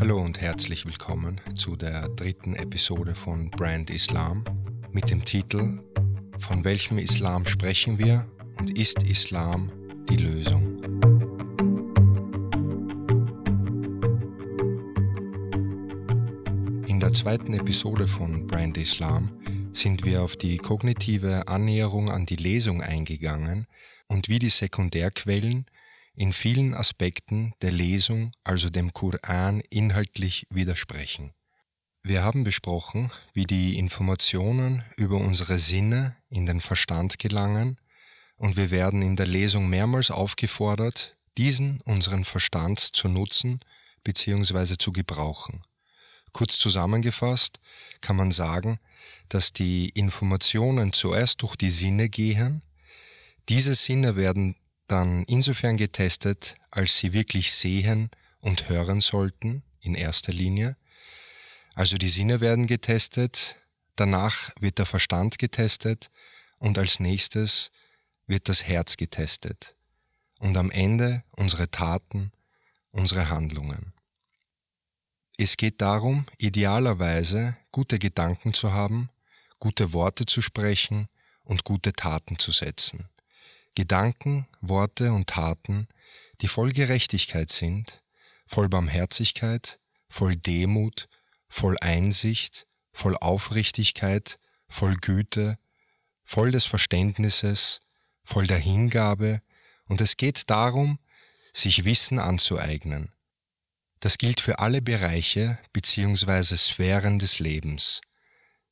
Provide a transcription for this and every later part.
Hallo und herzlich willkommen zu der dritten Episode von Brand Islam mit dem Titel Von welchem Islam sprechen wir und ist Islam die Lösung? In der zweiten Episode von Brand Islam sind wir auf die kognitive Annäherung an die Lesung eingegangen und wie die Sekundärquellen in vielen Aspekten der Lesung, also dem Koran, inhaltlich widersprechen. Wir haben besprochen, wie die Informationen über unsere Sinne in den Verstand gelangen, und wir werden in der Lesung mehrmals aufgefordert, diesen unseren Verstand zu nutzen bzw. zu gebrauchen. Kurz zusammengefasst kann man sagen, dass die Informationen zuerst durch die Sinne gehen, diese Sinne werden dann insofern getestet, als sie wirklich sehen und hören sollten, in erster Linie. Also die Sinne werden getestet, danach wird der Verstand getestet und als nächstes wird das Herz getestet und am Ende unsere Taten, unsere Handlungen. Es geht darum, idealerweise gute Gedanken zu haben, gute Worte zu sprechen und gute Taten zu setzen. Gedanken, Worte und Taten, die voll Gerechtigkeit sind, voll Barmherzigkeit, voll Demut, voll Einsicht, voll Aufrichtigkeit, voll Güte, voll des Verständnisses, voll der Hingabe, und es geht darum, sich Wissen anzueignen. Das gilt für alle Bereiche bzw. Sphären des Lebens,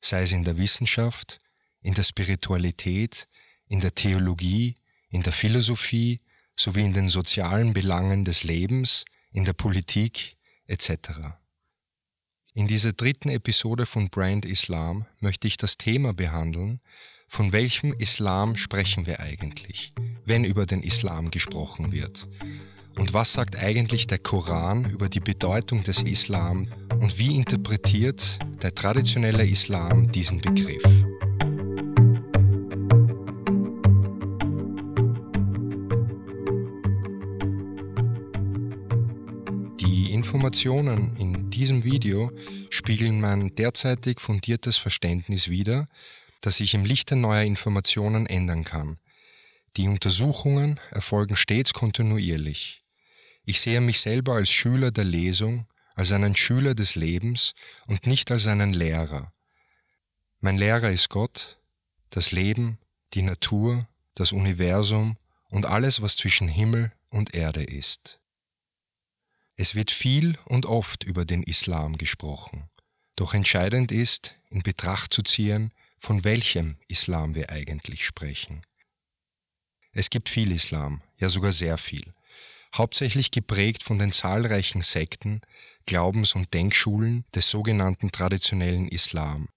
sei es in der Wissenschaft, in der Spiritualität, in der Theologie, in der Philosophie sowie in den sozialen Belangen des Lebens, in der Politik etc. In dieser dritten Episode von Brand Islam möchte ich das Thema behandeln, von welchem Islam sprechen wir eigentlich, wenn über den Islam gesprochen wird? Und was sagt eigentlich der Koran über die Bedeutung des Islam und wie interpretiert der traditionelle Islam diesen Begriff? Informationen in diesem Video spiegeln mein derzeitig fundiertes Verständnis wider, das sich im Lichte neuer Informationen ändern kann. Die Untersuchungen erfolgen stets kontinuierlich. Ich sehe mich selber als Schüler der Lesung, als einen Schüler des Lebens und nicht als einen Lehrer. Mein Lehrer ist Gott, das Leben, die Natur, das Universum und alles, was zwischen Himmel und Erde ist. Es wird viel und oft über den Islam gesprochen, doch entscheidend ist, in Betracht zu ziehen, von welchem Islam wir eigentlich sprechen. Es gibt viel Islam, ja sogar sehr viel, hauptsächlich geprägt von den zahlreichen Sekten, Glaubens- und Denkschulen des sogenannten traditionellen Islam.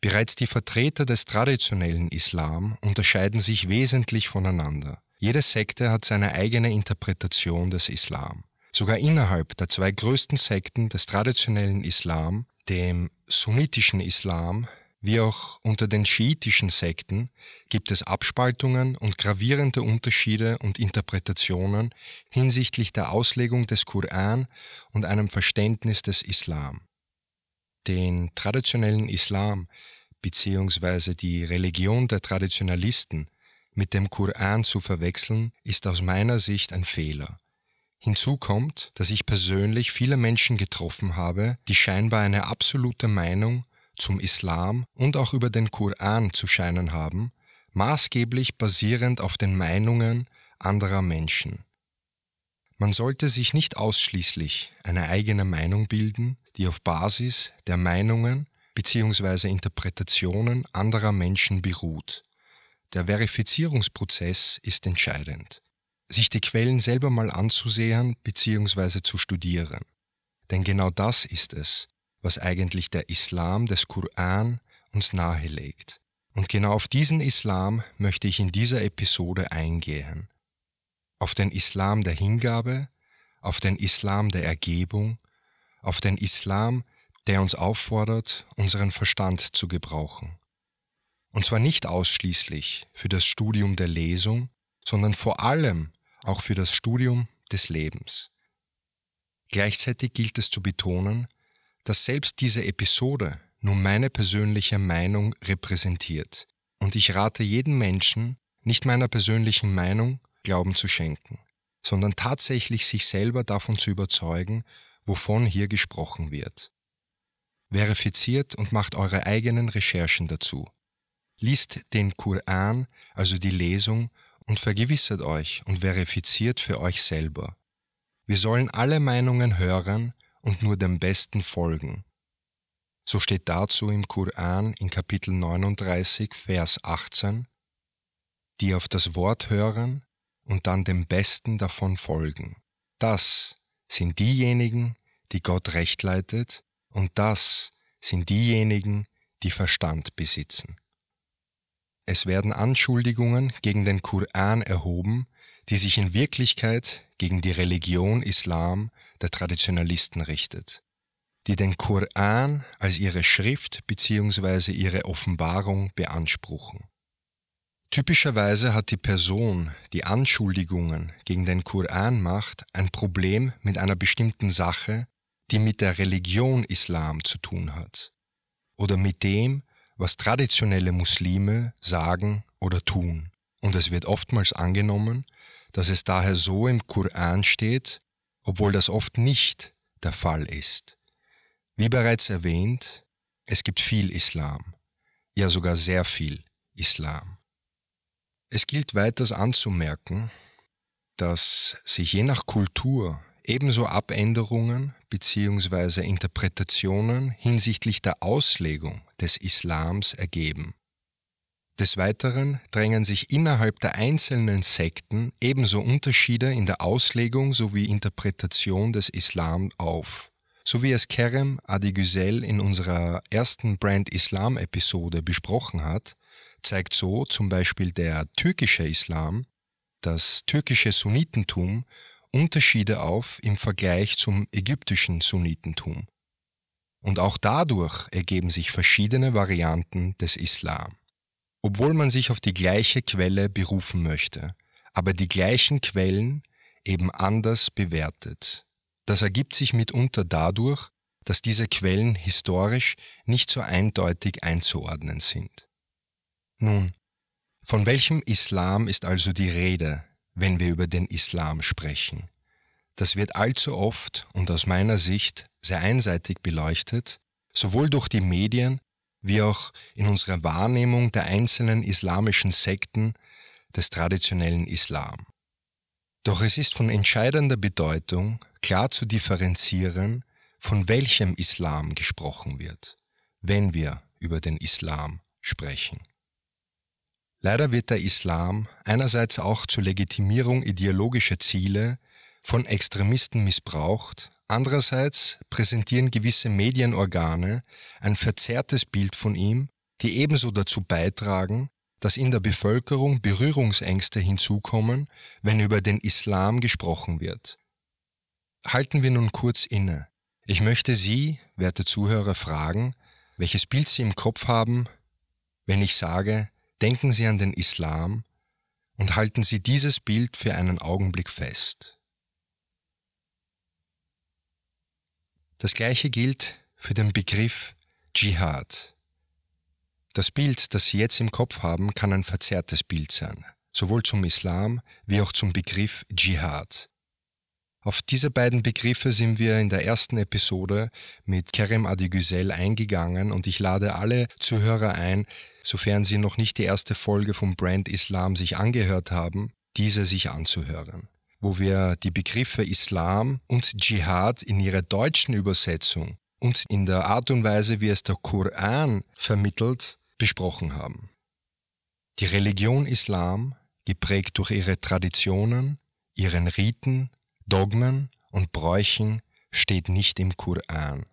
Bereits die Vertreter des traditionellen Islam unterscheiden sich wesentlich voneinander. Jede Sekte hat seine eigene Interpretation des Islam. Sogar innerhalb der zwei größten Sekten des traditionellen Islam, dem sunnitischen Islam, wie auch unter den schiitischen Sekten gibt es Abspaltungen und gravierende Unterschiede und Interpretationen hinsichtlich der Auslegung des Koran und einem Verständnis des Islam. Den traditionellen Islam bzw. die Religion der Traditionalisten mit dem Koran zu verwechseln, ist aus meiner Sicht ein Fehler. Hinzu kommt, dass ich persönlich viele Menschen getroffen habe, die scheinbar eine absolute Meinung zum Islam und auch über den Koran zu scheinen haben, maßgeblich basierend auf den Meinungen anderer Menschen. Man sollte sich nicht ausschließlich eine eigene Meinung bilden, die auf Basis der Meinungen bzw. Interpretationen anderer Menschen beruht. Der Verifizierungsprozess ist entscheidend sich die Quellen selber mal anzusehen bzw. zu studieren. Denn genau das ist es, was eigentlich der Islam des Koran uns nahelegt. Und genau auf diesen Islam möchte ich in dieser Episode eingehen. Auf den Islam der Hingabe, auf den Islam der Ergebung, auf den Islam, der uns auffordert, unseren Verstand zu gebrauchen. Und zwar nicht ausschließlich für das Studium der Lesung, sondern vor allem auch für das Studium des Lebens. Gleichzeitig gilt es zu betonen, dass selbst diese Episode nur meine persönliche Meinung repräsentiert und ich rate jedem Menschen, nicht meiner persönlichen Meinung Glauben zu schenken, sondern tatsächlich sich selber davon zu überzeugen, wovon hier gesprochen wird. Verifiziert und macht eure eigenen Recherchen dazu. Liest den Koran, also die Lesung, und vergewissert euch und verifiziert für euch selber. Wir sollen alle Meinungen hören und nur dem Besten folgen. So steht dazu im Koran in Kapitel 39, Vers 18, die auf das Wort hören und dann dem Besten davon folgen. Das sind diejenigen, die Gott recht leitet, und das sind diejenigen, die Verstand besitzen. Es werden Anschuldigungen gegen den Koran erhoben, die sich in Wirklichkeit gegen die Religion Islam der Traditionalisten richtet, die den Koran als ihre Schrift bzw. ihre Offenbarung beanspruchen. Typischerweise hat die Person, die Anschuldigungen gegen den Koran macht, ein Problem mit einer bestimmten Sache, die mit der Religion Islam zu tun hat, oder mit dem, was traditionelle Muslime sagen oder tun. Und es wird oftmals angenommen, dass es daher so im Koran steht, obwohl das oft nicht der Fall ist. Wie bereits erwähnt, es gibt viel Islam, ja sogar sehr viel Islam. Es gilt weiters anzumerken, dass sich je nach Kultur ebenso Abänderungen bzw. Interpretationen hinsichtlich der Auslegung des Islams ergeben. Des Weiteren drängen sich innerhalb der einzelnen Sekten ebenso Unterschiede in der Auslegung sowie Interpretation des Islam auf. So wie es Kerem Adigüzel in unserer ersten Brand Islam Episode besprochen hat, zeigt so zum Beispiel der türkische Islam, das türkische Sunnitentum Unterschiede auf im Vergleich zum ägyptischen Sunnitentum. Und auch dadurch ergeben sich verschiedene Varianten des Islam. Obwohl man sich auf die gleiche Quelle berufen möchte, aber die gleichen Quellen eben anders bewertet. Das ergibt sich mitunter dadurch, dass diese Quellen historisch nicht so eindeutig einzuordnen sind. Nun, von welchem Islam ist also die Rede wenn wir über den Islam sprechen. Das wird allzu oft und aus meiner Sicht sehr einseitig beleuchtet, sowohl durch die Medien wie auch in unserer Wahrnehmung der einzelnen islamischen Sekten des traditionellen Islam. Doch es ist von entscheidender Bedeutung, klar zu differenzieren, von welchem Islam gesprochen wird, wenn wir über den Islam sprechen. Leider wird der Islam einerseits auch zur Legitimierung ideologischer Ziele von Extremisten missbraucht, andererseits präsentieren gewisse Medienorgane ein verzerrtes Bild von ihm, die ebenso dazu beitragen, dass in der Bevölkerung Berührungsängste hinzukommen, wenn über den Islam gesprochen wird. Halten wir nun kurz inne. Ich möchte Sie, werte Zuhörer, fragen, welches Bild Sie im Kopf haben, wenn ich sage, Denken Sie an den Islam und halten Sie dieses Bild für einen Augenblick fest. Das gleiche gilt für den Begriff Dschihad. Das Bild, das Sie jetzt im Kopf haben, kann ein verzerrtes Bild sein, sowohl zum Islam wie auch zum Begriff Dschihad. Auf diese beiden Begriffe sind wir in der ersten Episode mit Kerem Adigüzel eingegangen und ich lade alle Zuhörer ein, sofern Sie noch nicht die erste Folge vom Brand Islam sich angehört haben, diese sich anzuhören, wo wir die Begriffe Islam und Dschihad in ihrer deutschen Übersetzung und in der Art und Weise, wie es der Koran vermittelt, besprochen haben. Die Religion Islam, geprägt durch ihre Traditionen, ihren Riten, Dogmen und Bräuchen, steht nicht im Koran.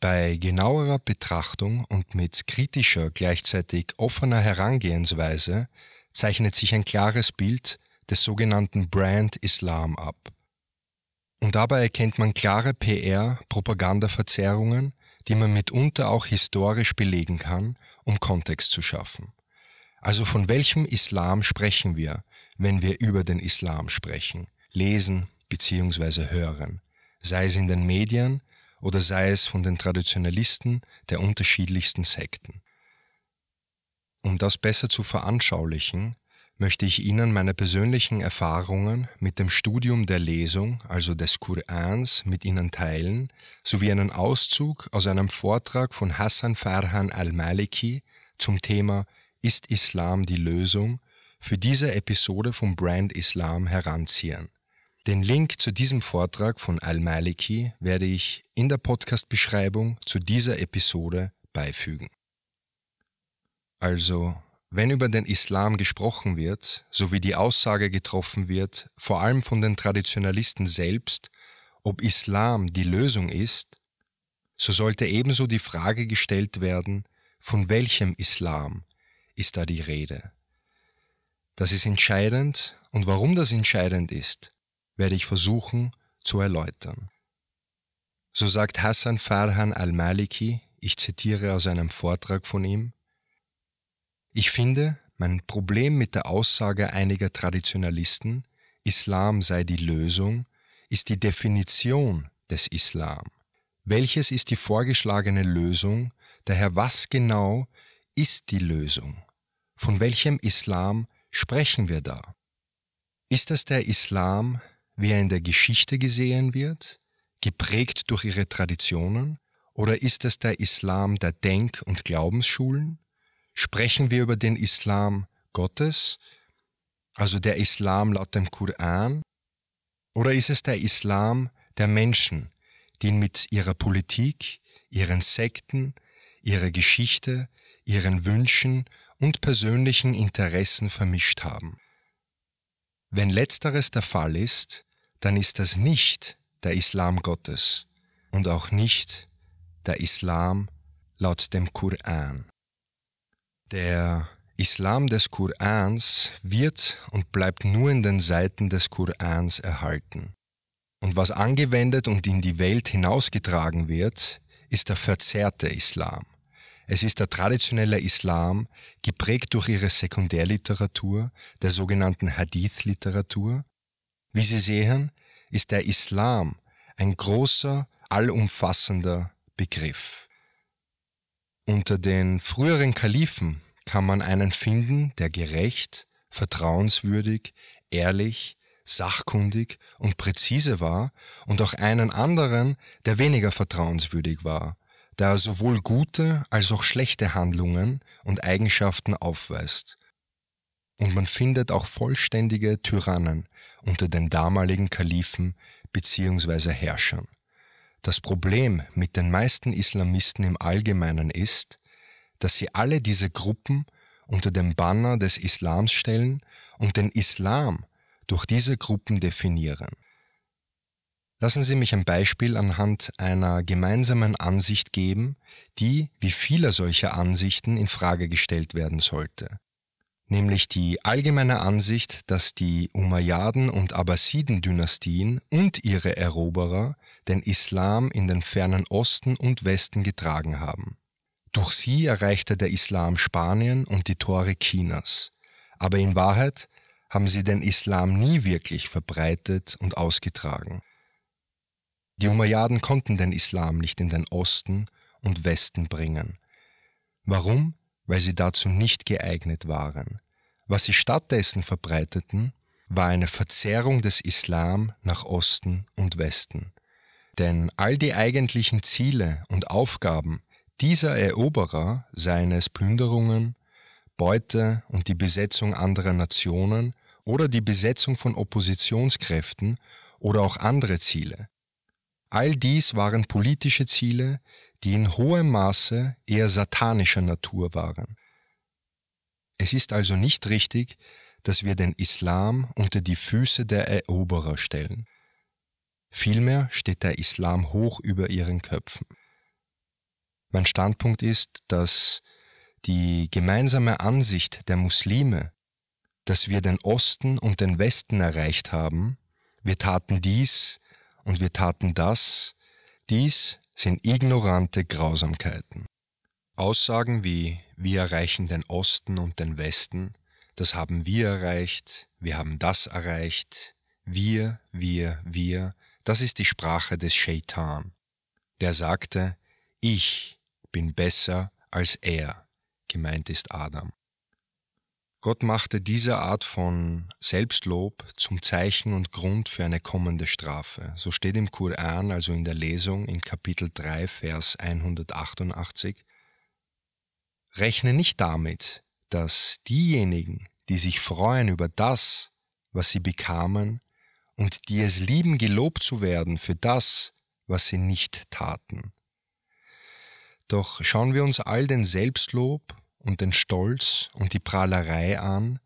Bei genauerer Betrachtung und mit kritischer, gleichzeitig offener Herangehensweise zeichnet sich ein klares Bild des sogenannten Brand Islam ab. Und dabei erkennt man klare PR-Propagandaverzerrungen, die man mitunter auch historisch belegen kann, um Kontext zu schaffen. Also von welchem Islam sprechen wir, wenn wir über den Islam sprechen, lesen bzw. hören, sei es in den Medien, oder sei es von den Traditionalisten der unterschiedlichsten Sekten. Um das besser zu veranschaulichen, möchte ich Ihnen meine persönlichen Erfahrungen mit dem Studium der Lesung, also des Korans, mit Ihnen teilen, sowie einen Auszug aus einem Vortrag von Hassan Farhan al-Maliki zum Thema Ist Islam die Lösung für diese Episode von Brand Islam heranziehen. Den Link zu diesem Vortrag von Al-Maliki werde ich in der Podcast-Beschreibung zu dieser Episode beifügen. Also, wenn über den Islam gesprochen wird, sowie die Aussage getroffen wird, vor allem von den Traditionalisten selbst, ob Islam die Lösung ist, so sollte ebenso die Frage gestellt werden, von welchem Islam ist da die Rede? Das ist entscheidend und warum das entscheidend ist, werde ich versuchen zu erläutern. So sagt Hassan Farhan al-Maliki, ich zitiere aus einem Vortrag von ihm, ich finde, mein Problem mit der Aussage einiger Traditionalisten, Islam sei die Lösung, ist die Definition des Islam. Welches ist die vorgeschlagene Lösung, daher was genau ist die Lösung? Von welchem Islam sprechen wir da? Ist es der Islam, wie er in der Geschichte gesehen wird, geprägt durch ihre Traditionen, oder ist es der Islam der Denk- und Glaubensschulen? Sprechen wir über den Islam Gottes, also der Islam laut dem Koran? Oder ist es der Islam der Menschen, die mit ihrer Politik, ihren Sekten, ihrer Geschichte, ihren Wünschen und persönlichen Interessen vermischt haben? Wenn letzteres der Fall ist, dann ist das nicht der Islam Gottes und auch nicht der Islam laut dem Koran. Der Islam des Korans wird und bleibt nur in den Seiten des Korans erhalten. Und was angewendet und in die Welt hinausgetragen wird, ist der verzerrte Islam. Es ist der traditionelle Islam, geprägt durch ihre Sekundärliteratur, der sogenannten Hadith-Literatur, wie Sie sehen, ist der Islam ein großer, allumfassender Begriff. Unter den früheren Kalifen kann man einen finden, der gerecht, vertrauenswürdig, ehrlich, sachkundig und präzise war und auch einen anderen, der weniger vertrauenswürdig war, der sowohl gute als auch schlechte Handlungen und Eigenschaften aufweist. Und man findet auch vollständige Tyrannen, unter den damaligen Kalifen bzw. Herrschern. Das Problem mit den meisten Islamisten im Allgemeinen ist, dass sie alle diese Gruppen unter dem Banner des Islams stellen und den Islam durch diese Gruppen definieren. Lassen Sie mich ein Beispiel anhand einer gemeinsamen Ansicht geben, die, wie vieler solcher Ansichten, in Frage gestellt werden sollte nämlich die allgemeine Ansicht, dass die Umayyaden und Abbasiden-Dynastien und ihre Eroberer den Islam in den fernen Osten und Westen getragen haben. Durch sie erreichte der Islam Spanien und die Tore Chinas, aber in Wahrheit haben sie den Islam nie wirklich verbreitet und ausgetragen. Die Umayyaden konnten den Islam nicht in den Osten und Westen bringen. Warum? weil sie dazu nicht geeignet waren. Was sie stattdessen verbreiteten, war eine Verzerrung des Islam nach Osten und Westen. Denn all die eigentlichen Ziele und Aufgaben dieser Eroberer, seien es Plünderungen, Beute und die Besetzung anderer Nationen oder die Besetzung von Oppositionskräften oder auch andere Ziele, all dies waren politische Ziele, die in hohem Maße eher satanischer Natur waren. Es ist also nicht richtig, dass wir den Islam unter die Füße der Eroberer stellen. Vielmehr steht der Islam hoch über ihren Köpfen. Mein Standpunkt ist, dass die gemeinsame Ansicht der Muslime, dass wir den Osten und den Westen erreicht haben, wir taten dies und wir taten das, dies sind ignorante Grausamkeiten. Aussagen wie wir erreichen den Osten und den Westen, das haben wir erreicht, wir haben das erreicht, wir, wir, wir, das ist die Sprache des Shaitan. Der sagte, ich bin besser als er, gemeint ist Adam. Gott machte diese Art von Selbstlob zum Zeichen und Grund für eine kommende Strafe. So steht im Koran, also in der Lesung in Kapitel 3, Vers 188, Rechne nicht damit, dass diejenigen, die sich freuen über das, was sie bekamen, und die es lieben, gelobt zu werden für das, was sie nicht taten. Doch schauen wir uns all den Selbstlob und den Stolz und die Prahlerei an,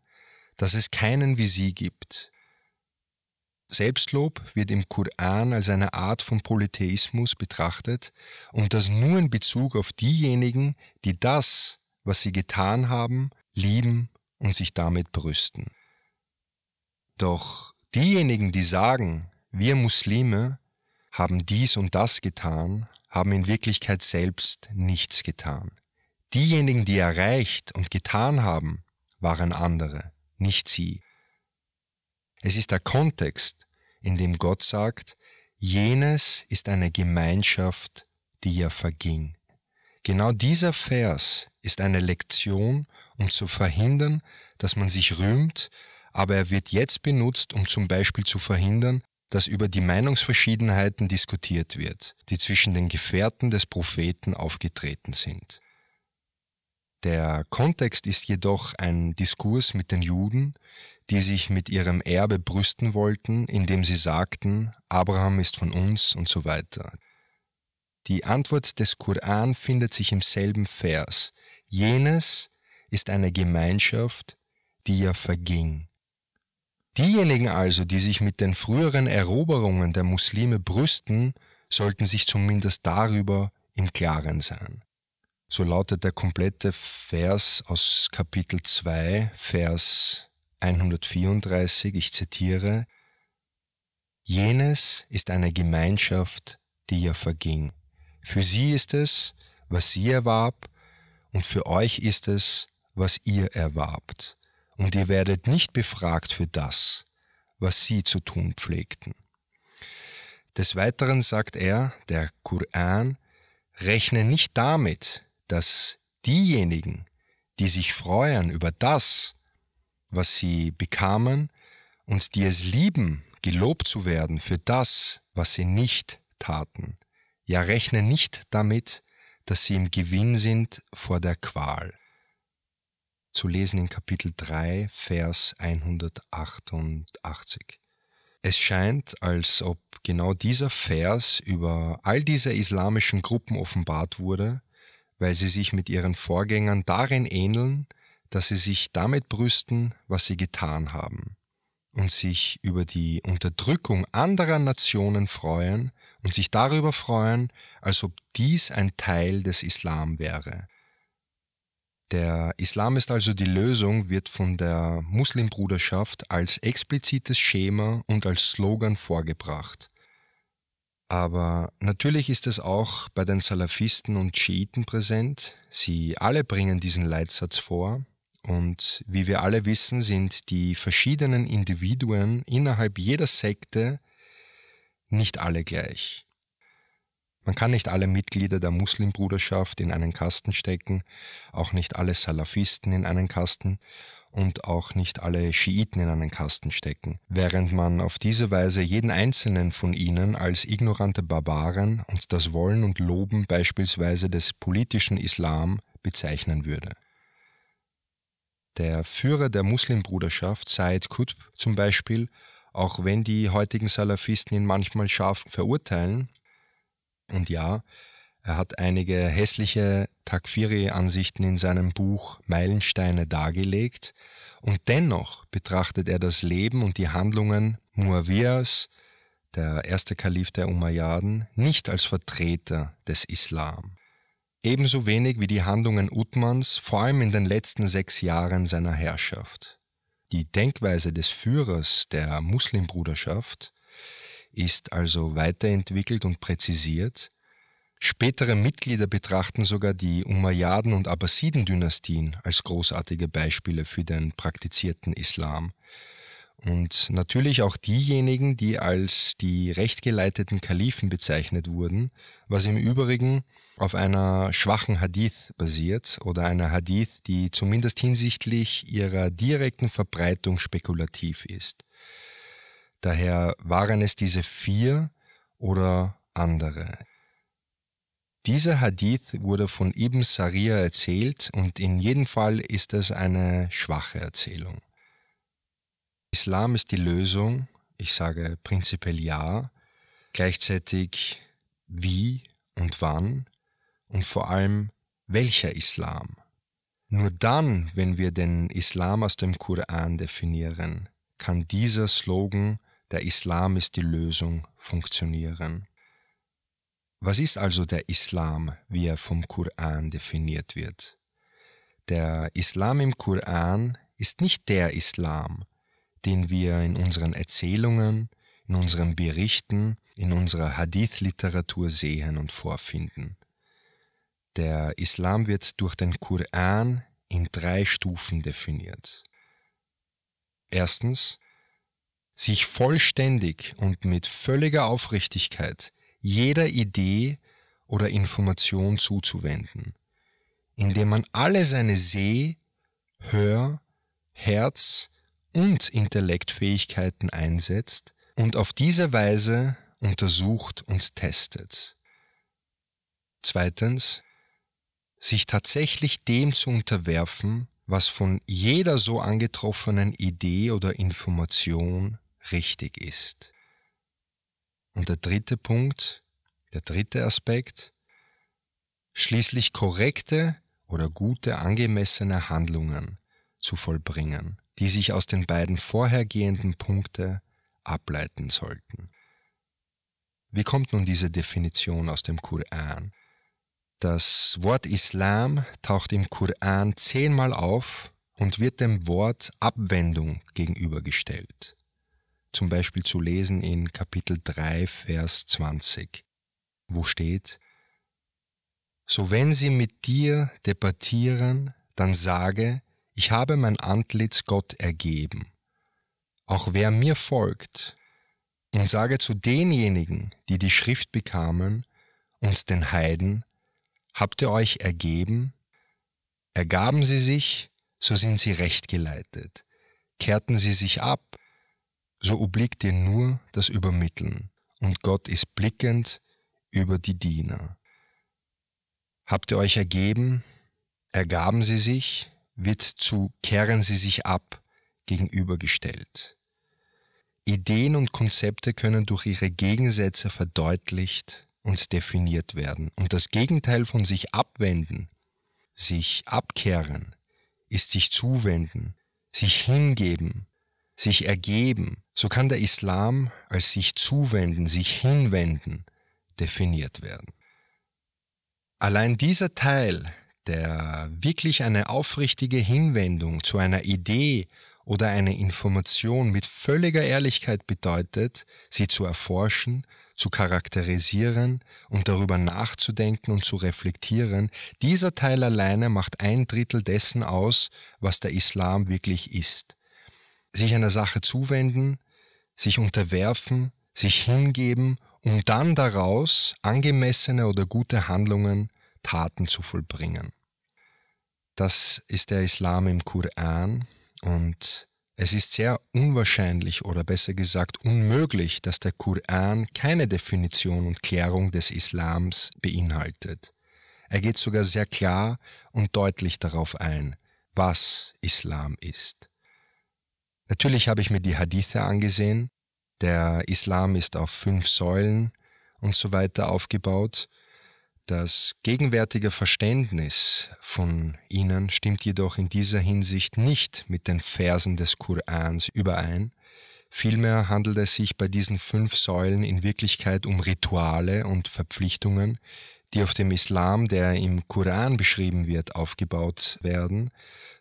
dass es keinen wie sie gibt. Selbstlob wird im Koran als eine Art von Polytheismus betrachtet und das nur in Bezug auf diejenigen, die das, was sie getan haben, lieben und sich damit brüsten. Doch diejenigen, die sagen, wir Muslime haben dies und das getan, haben in Wirklichkeit selbst nichts getan. Diejenigen, die erreicht und getan haben, waren andere, nicht sie. Es ist der Kontext, in dem Gott sagt, jenes ist eine Gemeinschaft, die ja verging. Genau dieser Vers ist eine Lektion, um zu verhindern, dass man sich rühmt, aber er wird jetzt benutzt, um zum Beispiel zu verhindern, dass über die Meinungsverschiedenheiten diskutiert wird, die zwischen den Gefährten des Propheten aufgetreten sind. Der Kontext ist jedoch ein Diskurs mit den Juden, die sich mit ihrem Erbe brüsten wollten, indem sie sagten, Abraham ist von uns und so weiter. Die Antwort des Koran findet sich im selben Vers. Jenes ist eine Gemeinschaft, die ja verging. Diejenigen also, die sich mit den früheren Eroberungen der Muslime brüsten, sollten sich zumindest darüber im Klaren sein. So lautet der komplette Vers aus Kapitel 2, Vers 134, ich zitiere, Jenes ist eine Gemeinschaft, die ihr verging. Für sie ist es, was sie erwarb, und für euch ist es, was ihr erwarbt. Und ihr werdet nicht befragt für das, was sie zu tun pflegten. Des Weiteren sagt er, der Koran, rechne nicht damit, dass diejenigen, die sich freuen über das, was sie bekamen und die es lieben, gelobt zu werden für das, was sie nicht taten. Ja, rechnen nicht damit, dass sie im Gewinn sind vor der Qual. Zu lesen in Kapitel 3, Vers 188. Es scheint, als ob genau dieser Vers über all diese islamischen Gruppen offenbart wurde, weil sie sich mit ihren Vorgängern darin ähneln, dass sie sich damit brüsten, was sie getan haben, und sich über die Unterdrückung anderer Nationen freuen und sich darüber freuen, als ob dies ein Teil des Islam wäre. Der Islam ist also die Lösung, wird von der Muslimbruderschaft als explizites Schema und als Slogan vorgebracht, aber natürlich ist es auch bei den Salafisten und Schiiten präsent. Sie alle bringen diesen Leitsatz vor. Und wie wir alle wissen, sind die verschiedenen Individuen innerhalb jeder Sekte nicht alle gleich. Man kann nicht alle Mitglieder der Muslimbruderschaft in einen Kasten stecken, auch nicht alle Salafisten in einen Kasten und auch nicht alle Schiiten in einen Kasten stecken, während man auf diese Weise jeden einzelnen von ihnen als ignorante Barbaren und das Wollen und Loben beispielsweise des politischen Islam bezeichnen würde. Der Führer der Muslimbruderschaft, Said Qutb zum Beispiel, auch wenn die heutigen Salafisten ihn manchmal scharf verurteilen, und ja, er hat einige hässliche Takfiri-Ansichten in seinem Buch Meilensteine dargelegt und dennoch betrachtet er das Leben und die Handlungen Muawiyas, der erste Kalif der Umayyaden, nicht als Vertreter des Islam. Ebenso wenig wie die Handlungen Uthmans, vor allem in den letzten sechs Jahren seiner Herrschaft. Die Denkweise des Führers der Muslimbruderschaft ist also weiterentwickelt und präzisiert, Spätere Mitglieder betrachten sogar die Umayyaden- und Abbasiden-Dynastien als großartige Beispiele für den praktizierten Islam. Und natürlich auch diejenigen, die als die rechtgeleiteten Kalifen bezeichnet wurden, was im Übrigen auf einer schwachen Hadith basiert oder einer Hadith, die zumindest hinsichtlich ihrer direkten Verbreitung spekulativ ist. Daher waren es diese vier oder andere. Dieser Hadith wurde von Ibn Saria erzählt und in jedem Fall ist es eine schwache Erzählung. Islam ist die Lösung, ich sage prinzipiell ja, gleichzeitig wie und wann und vor allem welcher Islam. Nur dann, wenn wir den Islam aus dem Koran definieren, kann dieser Slogan Der Islam ist die Lösung funktionieren. Was ist also der Islam, wie er vom Koran definiert wird? Der Islam im Koran ist nicht der Islam, den wir in unseren Erzählungen, in unseren Berichten, in unserer Hadith-Literatur sehen und vorfinden. Der Islam wird durch den Koran in drei Stufen definiert. Erstens, sich vollständig und mit völliger Aufrichtigkeit jeder Idee oder Information zuzuwenden, indem man alle seine Seh-, Hör-, Herz- und Intellektfähigkeiten einsetzt und auf diese Weise untersucht und testet. Zweitens, sich tatsächlich dem zu unterwerfen, was von jeder so angetroffenen Idee oder Information richtig ist. Und der dritte Punkt, der dritte Aspekt, schließlich korrekte oder gute angemessene Handlungen zu vollbringen, die sich aus den beiden vorhergehenden Punkte ableiten sollten. Wie kommt nun diese Definition aus dem Koran? Das Wort Islam taucht im Koran zehnmal auf und wird dem Wort Abwendung gegenübergestellt zum Beispiel zu lesen in Kapitel 3, Vers 20, wo steht, So wenn sie mit dir debattieren, dann sage, ich habe mein Antlitz Gott ergeben. Auch wer mir folgt, und sage zu denjenigen, die die Schrift bekamen, und den Heiden, habt ihr euch ergeben? Ergaben sie sich, so sind sie recht geleitet. Kehrten sie sich ab, so obliegt dir nur das Übermitteln, und Gott ist blickend über die Diener. Habt ihr euch ergeben, ergaben sie sich, wird zu kehren sie sich ab gegenübergestellt. Ideen und Konzepte können durch ihre Gegensätze verdeutlicht und definiert werden. Und das Gegenteil von sich abwenden, sich abkehren, ist sich zuwenden, sich hingeben, sich ergeben, so kann der Islam als sich zuwenden, sich hinwenden definiert werden. Allein dieser Teil, der wirklich eine aufrichtige Hinwendung zu einer Idee oder einer Information mit völliger Ehrlichkeit bedeutet, sie zu erforschen, zu charakterisieren und darüber nachzudenken und zu reflektieren, dieser Teil alleine macht ein Drittel dessen aus, was der Islam wirklich ist sich einer Sache zuwenden, sich unterwerfen, sich hingeben, um dann daraus angemessene oder gute Handlungen, Taten zu vollbringen. Das ist der Islam im Koran und es ist sehr unwahrscheinlich oder besser gesagt unmöglich, dass der Koran keine Definition und Klärung des Islams beinhaltet. Er geht sogar sehr klar und deutlich darauf ein, was Islam ist. Natürlich habe ich mir die Hadithe angesehen. Der Islam ist auf fünf Säulen und so weiter aufgebaut. Das gegenwärtige Verständnis von ihnen stimmt jedoch in dieser Hinsicht nicht mit den Versen des Korans überein. Vielmehr handelt es sich bei diesen fünf Säulen in Wirklichkeit um Rituale und Verpflichtungen, die auf dem Islam, der im Koran beschrieben wird, aufgebaut werden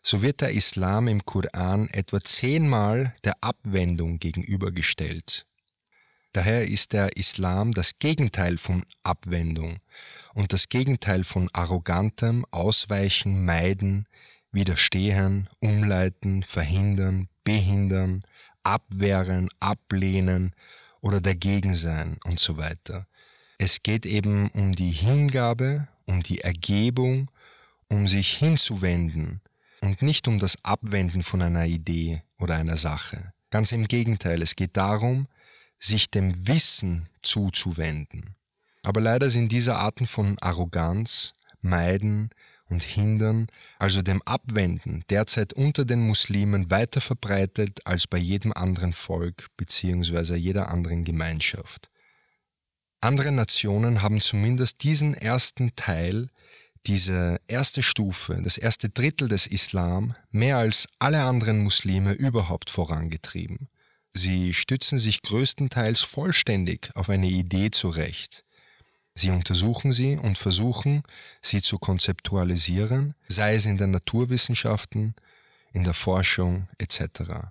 so wird der Islam im Koran etwa zehnmal der Abwendung gegenübergestellt. Daher ist der Islam das Gegenteil von Abwendung und das Gegenteil von arrogantem Ausweichen, Meiden, Widerstehen, Umleiten, Verhindern, Behindern, Abwehren, Ablehnen oder dagegen sein und so weiter. Es geht eben um die Hingabe, um die Ergebung, um sich hinzuwenden, und nicht um das Abwenden von einer Idee oder einer Sache. Ganz im Gegenteil, es geht darum, sich dem Wissen zuzuwenden. Aber leider sind diese Arten von Arroganz, Meiden und Hindern, also dem Abwenden, derzeit unter den Muslimen weiter verbreitet als bei jedem anderen Volk bzw. jeder anderen Gemeinschaft. Andere Nationen haben zumindest diesen ersten Teil diese erste Stufe, das erste Drittel des Islam mehr als alle anderen Muslime überhaupt vorangetrieben. Sie stützen sich größtenteils vollständig auf eine Idee zurecht. Sie untersuchen sie und versuchen, sie zu konzeptualisieren, sei es in den Naturwissenschaften, in der Forschung etc.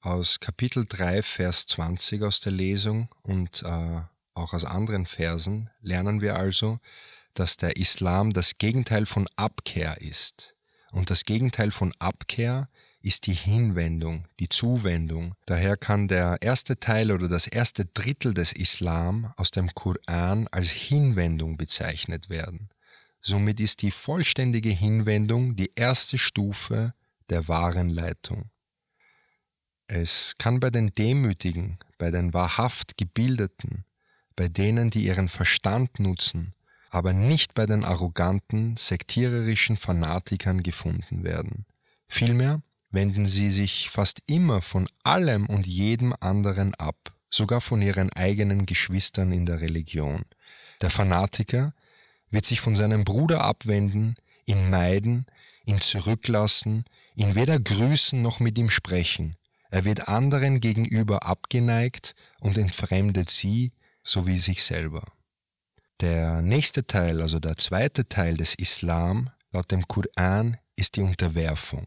Aus Kapitel 3, Vers 20 aus der Lesung und äh, auch aus anderen Versen lernen wir also, dass der Islam das Gegenteil von Abkehr ist. Und das Gegenteil von Abkehr ist die Hinwendung, die Zuwendung. Daher kann der erste Teil oder das erste Drittel des Islam aus dem Koran als Hinwendung bezeichnet werden. Somit ist die vollständige Hinwendung die erste Stufe der wahren Leitung. Es kann bei den Demütigen, bei den wahrhaft Gebildeten, bei denen, die ihren Verstand nutzen, aber nicht bei den arroganten, sektiererischen Fanatikern gefunden werden. Vielmehr wenden sie sich fast immer von allem und jedem anderen ab, sogar von ihren eigenen Geschwistern in der Religion. Der Fanatiker wird sich von seinem Bruder abwenden, ihn meiden, ihn zurücklassen, ihn weder grüßen noch mit ihm sprechen. Er wird anderen gegenüber abgeneigt und entfremdet sie sowie sich selber. Der nächste Teil, also der zweite Teil des Islam, laut dem Koran, ist die Unterwerfung.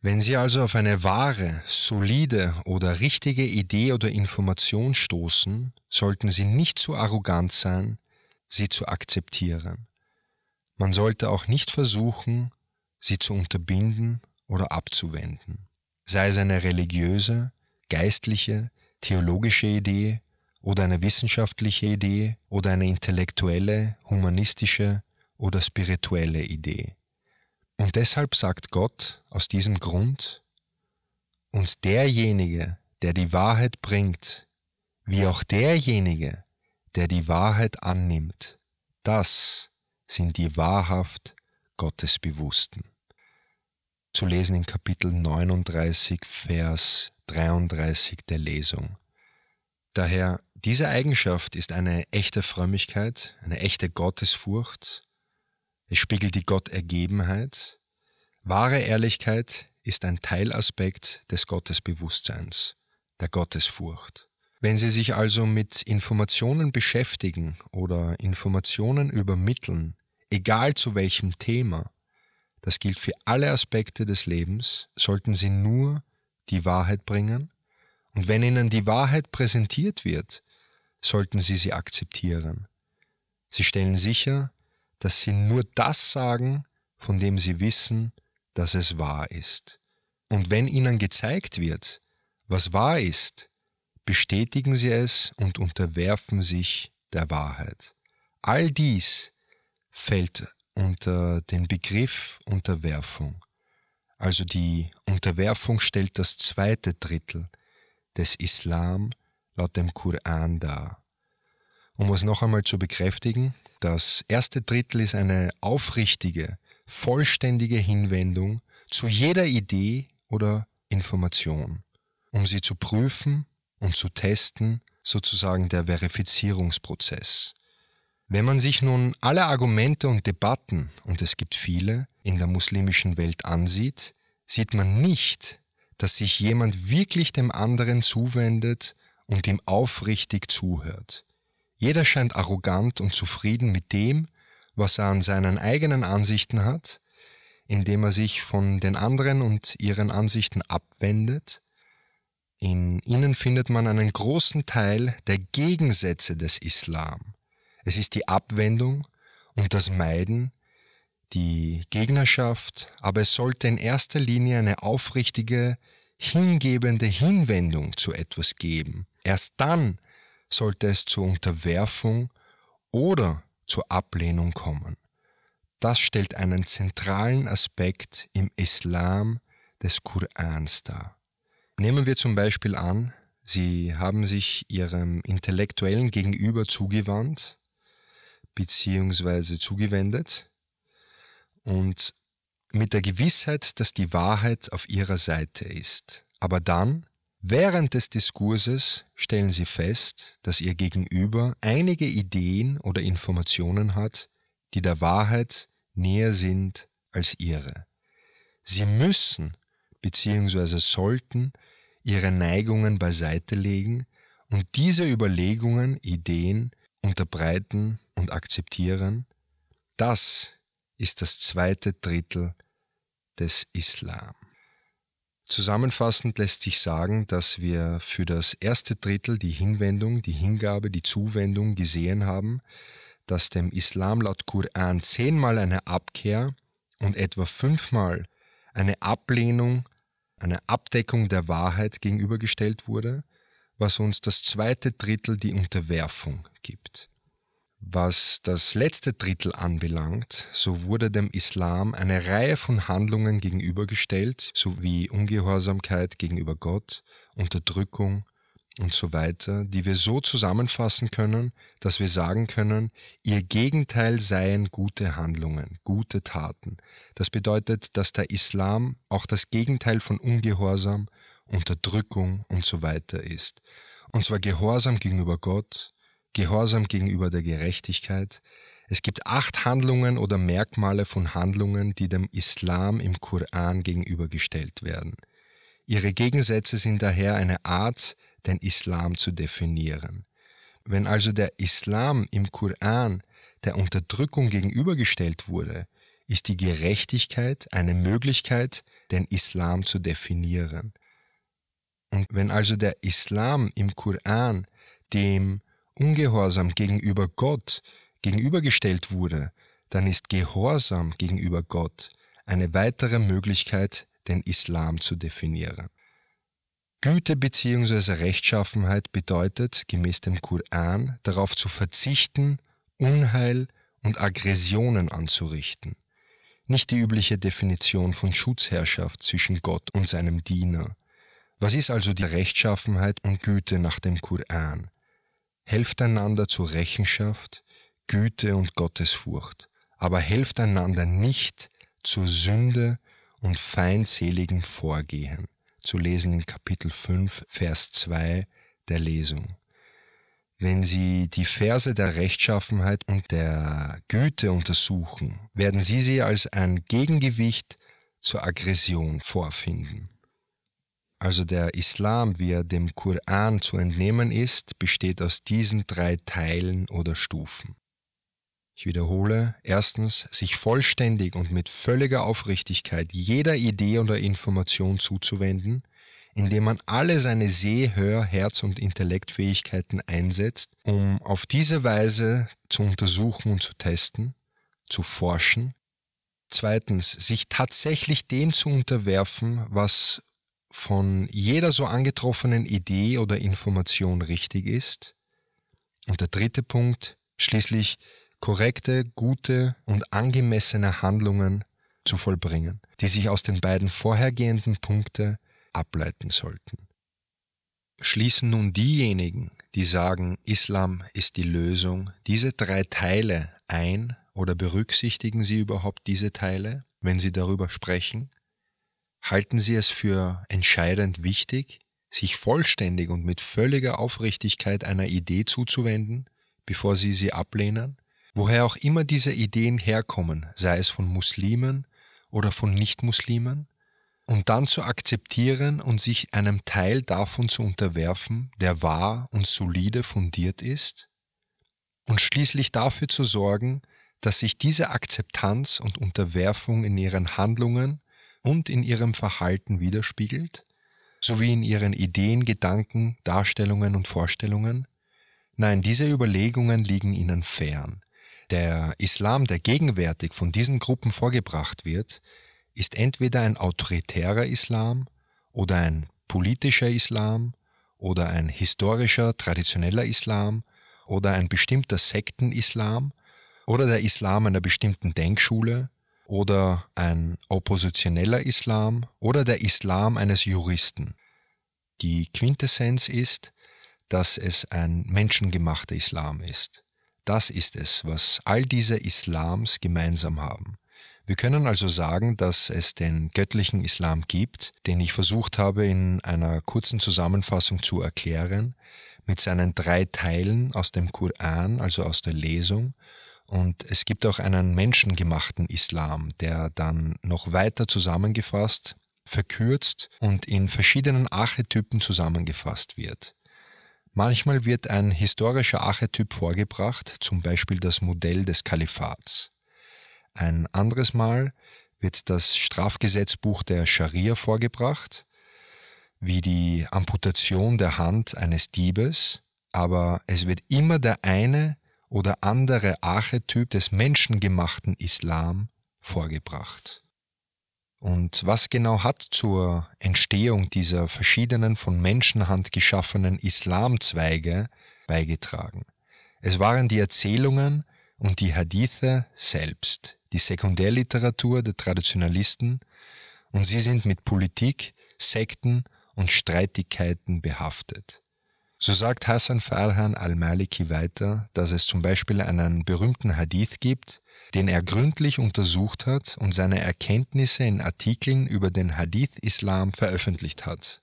Wenn Sie also auf eine wahre, solide oder richtige Idee oder Information stoßen, sollten Sie nicht zu so arrogant sein, sie zu akzeptieren. Man sollte auch nicht versuchen, sie zu unterbinden oder abzuwenden, sei es eine religiöse, geistliche, theologische Idee oder eine wissenschaftliche Idee oder eine intellektuelle, humanistische oder spirituelle Idee. Und deshalb sagt Gott aus diesem Grund, und derjenige, der die Wahrheit bringt, wie auch derjenige, der die Wahrheit annimmt, das sind die wahrhaft Gottesbewussten. Zu lesen in Kapitel 39, Vers 33 der Lesung. Daher diese Eigenschaft ist eine echte Frömmigkeit, eine echte Gottesfurcht. Es spiegelt die Gottergebenheit. Wahre Ehrlichkeit ist ein Teilaspekt des Gottesbewusstseins, der Gottesfurcht. Wenn Sie sich also mit Informationen beschäftigen oder Informationen übermitteln, egal zu welchem Thema, das gilt für alle Aspekte des Lebens, sollten Sie nur die Wahrheit bringen. Und wenn Ihnen die Wahrheit präsentiert wird, sollten Sie sie akzeptieren. Sie stellen sicher, dass Sie nur das sagen, von dem Sie wissen, dass es wahr ist. Und wenn Ihnen gezeigt wird, was wahr ist, bestätigen Sie es und unterwerfen sich der Wahrheit. All dies fällt unter den Begriff Unterwerfung. Also die Unterwerfung stellt das zweite Drittel des Islam laut dem Koran dar. Um es noch einmal zu bekräftigen, das erste Drittel ist eine aufrichtige, vollständige Hinwendung zu jeder Idee oder Information, um sie zu prüfen und zu testen, sozusagen der Verifizierungsprozess. Wenn man sich nun alle Argumente und Debatten, und es gibt viele, in der muslimischen Welt ansieht, sieht man nicht, dass sich jemand wirklich dem anderen zuwendet und ihm aufrichtig zuhört. Jeder scheint arrogant und zufrieden mit dem, was er an seinen eigenen Ansichten hat, indem er sich von den anderen und ihren Ansichten abwendet. In ihnen findet man einen großen Teil der Gegensätze des Islam. Es ist die Abwendung und das Meiden, die Gegnerschaft, aber es sollte in erster Linie eine aufrichtige, hingebende Hinwendung zu etwas geben, Erst dann sollte es zur Unterwerfung oder zur Ablehnung kommen. Das stellt einen zentralen Aspekt im Islam des Korans dar. Nehmen wir zum Beispiel an, Sie haben sich Ihrem intellektuellen Gegenüber zugewandt bzw. zugewendet und mit der Gewissheit, dass die Wahrheit auf Ihrer Seite ist. Aber dann Während des Diskurses stellen Sie fest, dass Ihr Gegenüber einige Ideen oder Informationen hat, die der Wahrheit näher sind als Ihre. Sie müssen bzw. sollten Ihre Neigungen beiseite legen und diese Überlegungen, Ideen unterbreiten und akzeptieren. Das ist das zweite Drittel des Islam. Zusammenfassend lässt sich sagen, dass wir für das erste Drittel die Hinwendung, die Hingabe, die Zuwendung gesehen haben, dass dem Islam laut Koran zehnmal eine Abkehr und etwa fünfmal eine Ablehnung, eine Abdeckung der Wahrheit gegenübergestellt wurde, was uns das zweite Drittel die Unterwerfung gibt. Was das letzte Drittel anbelangt, so wurde dem Islam eine Reihe von Handlungen gegenübergestellt, sowie Ungehorsamkeit gegenüber Gott, Unterdrückung und so weiter, die wir so zusammenfassen können, dass wir sagen können, ihr Gegenteil seien gute Handlungen, gute Taten. Das bedeutet, dass der Islam auch das Gegenteil von Ungehorsam, Unterdrückung und so weiter ist. Und zwar Gehorsam gegenüber Gott, Gehorsam gegenüber der Gerechtigkeit. Es gibt acht Handlungen oder Merkmale von Handlungen, die dem Islam im Koran gegenübergestellt werden. Ihre Gegensätze sind daher eine Art, den Islam zu definieren. Wenn also der Islam im Koran der Unterdrückung gegenübergestellt wurde, ist die Gerechtigkeit eine Möglichkeit, den Islam zu definieren. Und wenn also der Islam im Koran dem Ungehorsam gegenüber Gott gegenübergestellt wurde, dann ist Gehorsam gegenüber Gott eine weitere Möglichkeit, den Islam zu definieren. Güte bzw. Rechtschaffenheit bedeutet, gemäß dem Koran, darauf zu verzichten, Unheil und Aggressionen anzurichten. Nicht die übliche Definition von Schutzherrschaft zwischen Gott und seinem Diener. Was ist also die Rechtschaffenheit und Güte nach dem Koran? Helft einander zur Rechenschaft, Güte und Gottesfurcht, aber helft einander nicht zur Sünde und feindseligen Vorgehen. Zu lesen in Kapitel 5, Vers 2 der Lesung. Wenn Sie die Verse der Rechtschaffenheit und der Güte untersuchen, werden Sie sie als ein Gegengewicht zur Aggression vorfinden also der Islam, wie er dem Koran zu entnehmen ist, besteht aus diesen drei Teilen oder Stufen. Ich wiederhole, erstens, sich vollständig und mit völliger Aufrichtigkeit jeder Idee oder Information zuzuwenden, indem man alle seine Seh-, Hör-, Herz- und Intellektfähigkeiten einsetzt, um auf diese Weise zu untersuchen und zu testen, zu forschen. Zweitens, sich tatsächlich dem zu unterwerfen, was von jeder so angetroffenen Idee oder Information richtig ist. Und der dritte Punkt, schließlich korrekte, gute und angemessene Handlungen zu vollbringen, die sich aus den beiden vorhergehenden Punkte ableiten sollten. Schließen nun diejenigen, die sagen, Islam ist die Lösung, diese drei Teile ein oder berücksichtigen sie überhaupt diese Teile, wenn sie darüber sprechen? Halten Sie es für entscheidend wichtig, sich vollständig und mit völliger Aufrichtigkeit einer Idee zuzuwenden, bevor Sie sie ablehnen? Woher auch immer diese Ideen herkommen, sei es von Muslimen oder von Nichtmuslimen? Und dann zu akzeptieren und sich einem Teil davon zu unterwerfen, der wahr und solide fundiert ist? Und schließlich dafür zu sorgen, dass sich diese Akzeptanz und Unterwerfung in ihren Handlungen und in ihrem Verhalten widerspiegelt, sowie in ihren Ideen, Gedanken, Darstellungen und Vorstellungen? Nein, diese Überlegungen liegen ihnen fern. Der Islam, der gegenwärtig von diesen Gruppen vorgebracht wird, ist entweder ein autoritärer Islam oder ein politischer Islam oder ein historischer, traditioneller Islam oder ein bestimmter Sekten-Islam oder der Islam einer bestimmten Denkschule oder ein oppositioneller Islam oder der Islam eines Juristen. Die Quintessenz ist, dass es ein menschengemachter Islam ist. Das ist es, was all diese Islams gemeinsam haben. Wir können also sagen, dass es den göttlichen Islam gibt, den ich versucht habe in einer kurzen Zusammenfassung zu erklären, mit seinen drei Teilen aus dem Koran, also aus der Lesung, und es gibt auch einen menschengemachten Islam, der dann noch weiter zusammengefasst, verkürzt und in verschiedenen Archetypen zusammengefasst wird. Manchmal wird ein historischer Archetyp vorgebracht, zum Beispiel das Modell des Kalifats. Ein anderes Mal wird das Strafgesetzbuch der Scharia vorgebracht, wie die Amputation der Hand eines Diebes, aber es wird immer der eine oder andere Archetyp des menschengemachten Islam vorgebracht. Und was genau hat zur Entstehung dieser verschiedenen von Menschenhand geschaffenen Islamzweige beigetragen? Es waren die Erzählungen und die Hadithe selbst, die Sekundärliteratur der Traditionalisten, und sie sind mit Politik, Sekten und Streitigkeiten behaftet. So sagt Hassan Farhan al-Maliki weiter, dass es zum Beispiel einen berühmten Hadith gibt, den er gründlich untersucht hat und seine Erkenntnisse in Artikeln über den Hadith Islam veröffentlicht hat.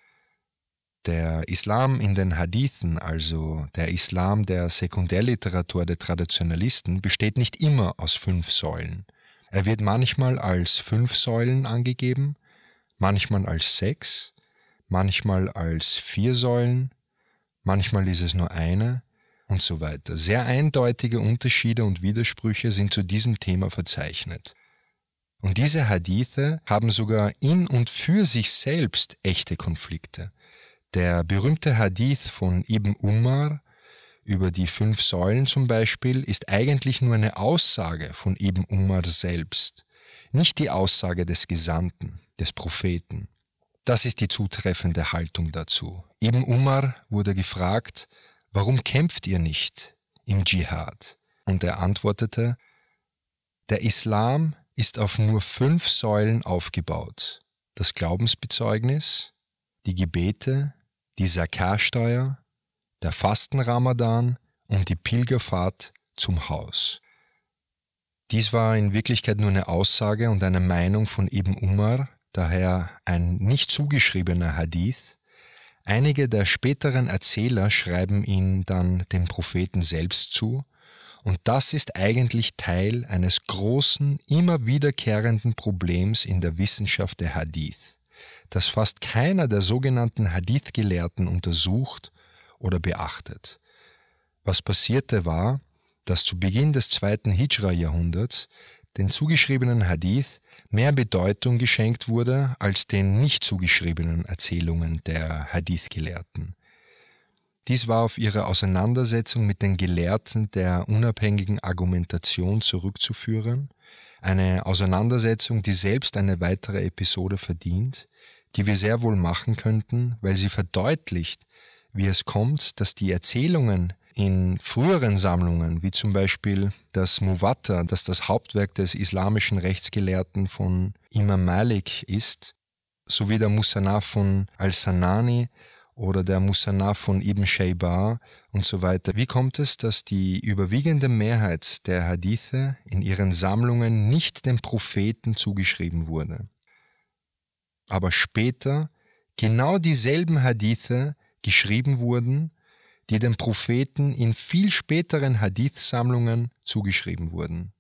Der Islam in den Hadithen, also der Islam der Sekundärliteratur der Traditionalisten, besteht nicht immer aus fünf Säulen. Er wird manchmal als fünf Säulen angegeben, manchmal als sechs, manchmal als vier Säulen, manchmal ist es nur eine und so weiter. Sehr eindeutige Unterschiede und Widersprüche sind zu diesem Thema verzeichnet. Und diese Hadithe haben sogar in und für sich selbst echte Konflikte. Der berühmte Hadith von Ibn Umar über die fünf Säulen zum Beispiel ist eigentlich nur eine Aussage von Ibn Umar selbst, nicht die Aussage des Gesandten, des Propheten. Das ist die zutreffende Haltung dazu. Ibn Umar wurde gefragt, warum kämpft ihr nicht im Dschihad? Und er antwortete, der Islam ist auf nur fünf Säulen aufgebaut. Das Glaubensbezeugnis, die Gebete, die Sakarsteuer, der Fastenramadan und die Pilgerfahrt zum Haus. Dies war in Wirklichkeit nur eine Aussage und eine Meinung von Ibn Umar, daher ein nicht zugeschriebener Hadith. Einige der späteren Erzähler schreiben ihn dann dem Propheten selbst zu, und das ist eigentlich Teil eines großen, immer wiederkehrenden Problems in der Wissenschaft der Hadith, das fast keiner der sogenannten Hadith-Gelehrten untersucht oder beachtet. Was passierte war, dass zu Beginn des zweiten Hijra-Jahrhunderts den zugeschriebenen Hadith mehr Bedeutung geschenkt wurde als den nicht zugeschriebenen Erzählungen der Hadith-Gelehrten. Dies war auf ihre Auseinandersetzung mit den Gelehrten der unabhängigen Argumentation zurückzuführen, eine Auseinandersetzung, die selbst eine weitere Episode verdient, die wir sehr wohl machen könnten, weil sie verdeutlicht, wie es kommt, dass die Erzählungen in früheren Sammlungen, wie zum Beispiel das Muwatta, das das Hauptwerk des islamischen Rechtsgelehrten von Imam Malik ist, sowie der Musanaf von Al-Sanani oder der Musanaf von Ibn Shaybar und so weiter. Wie kommt es, dass die überwiegende Mehrheit der Hadithe in ihren Sammlungen nicht dem Propheten zugeschrieben wurde? Aber später genau dieselben Hadithe geschrieben wurden die den Propheten in viel späteren Hadith-Sammlungen zugeschrieben wurden.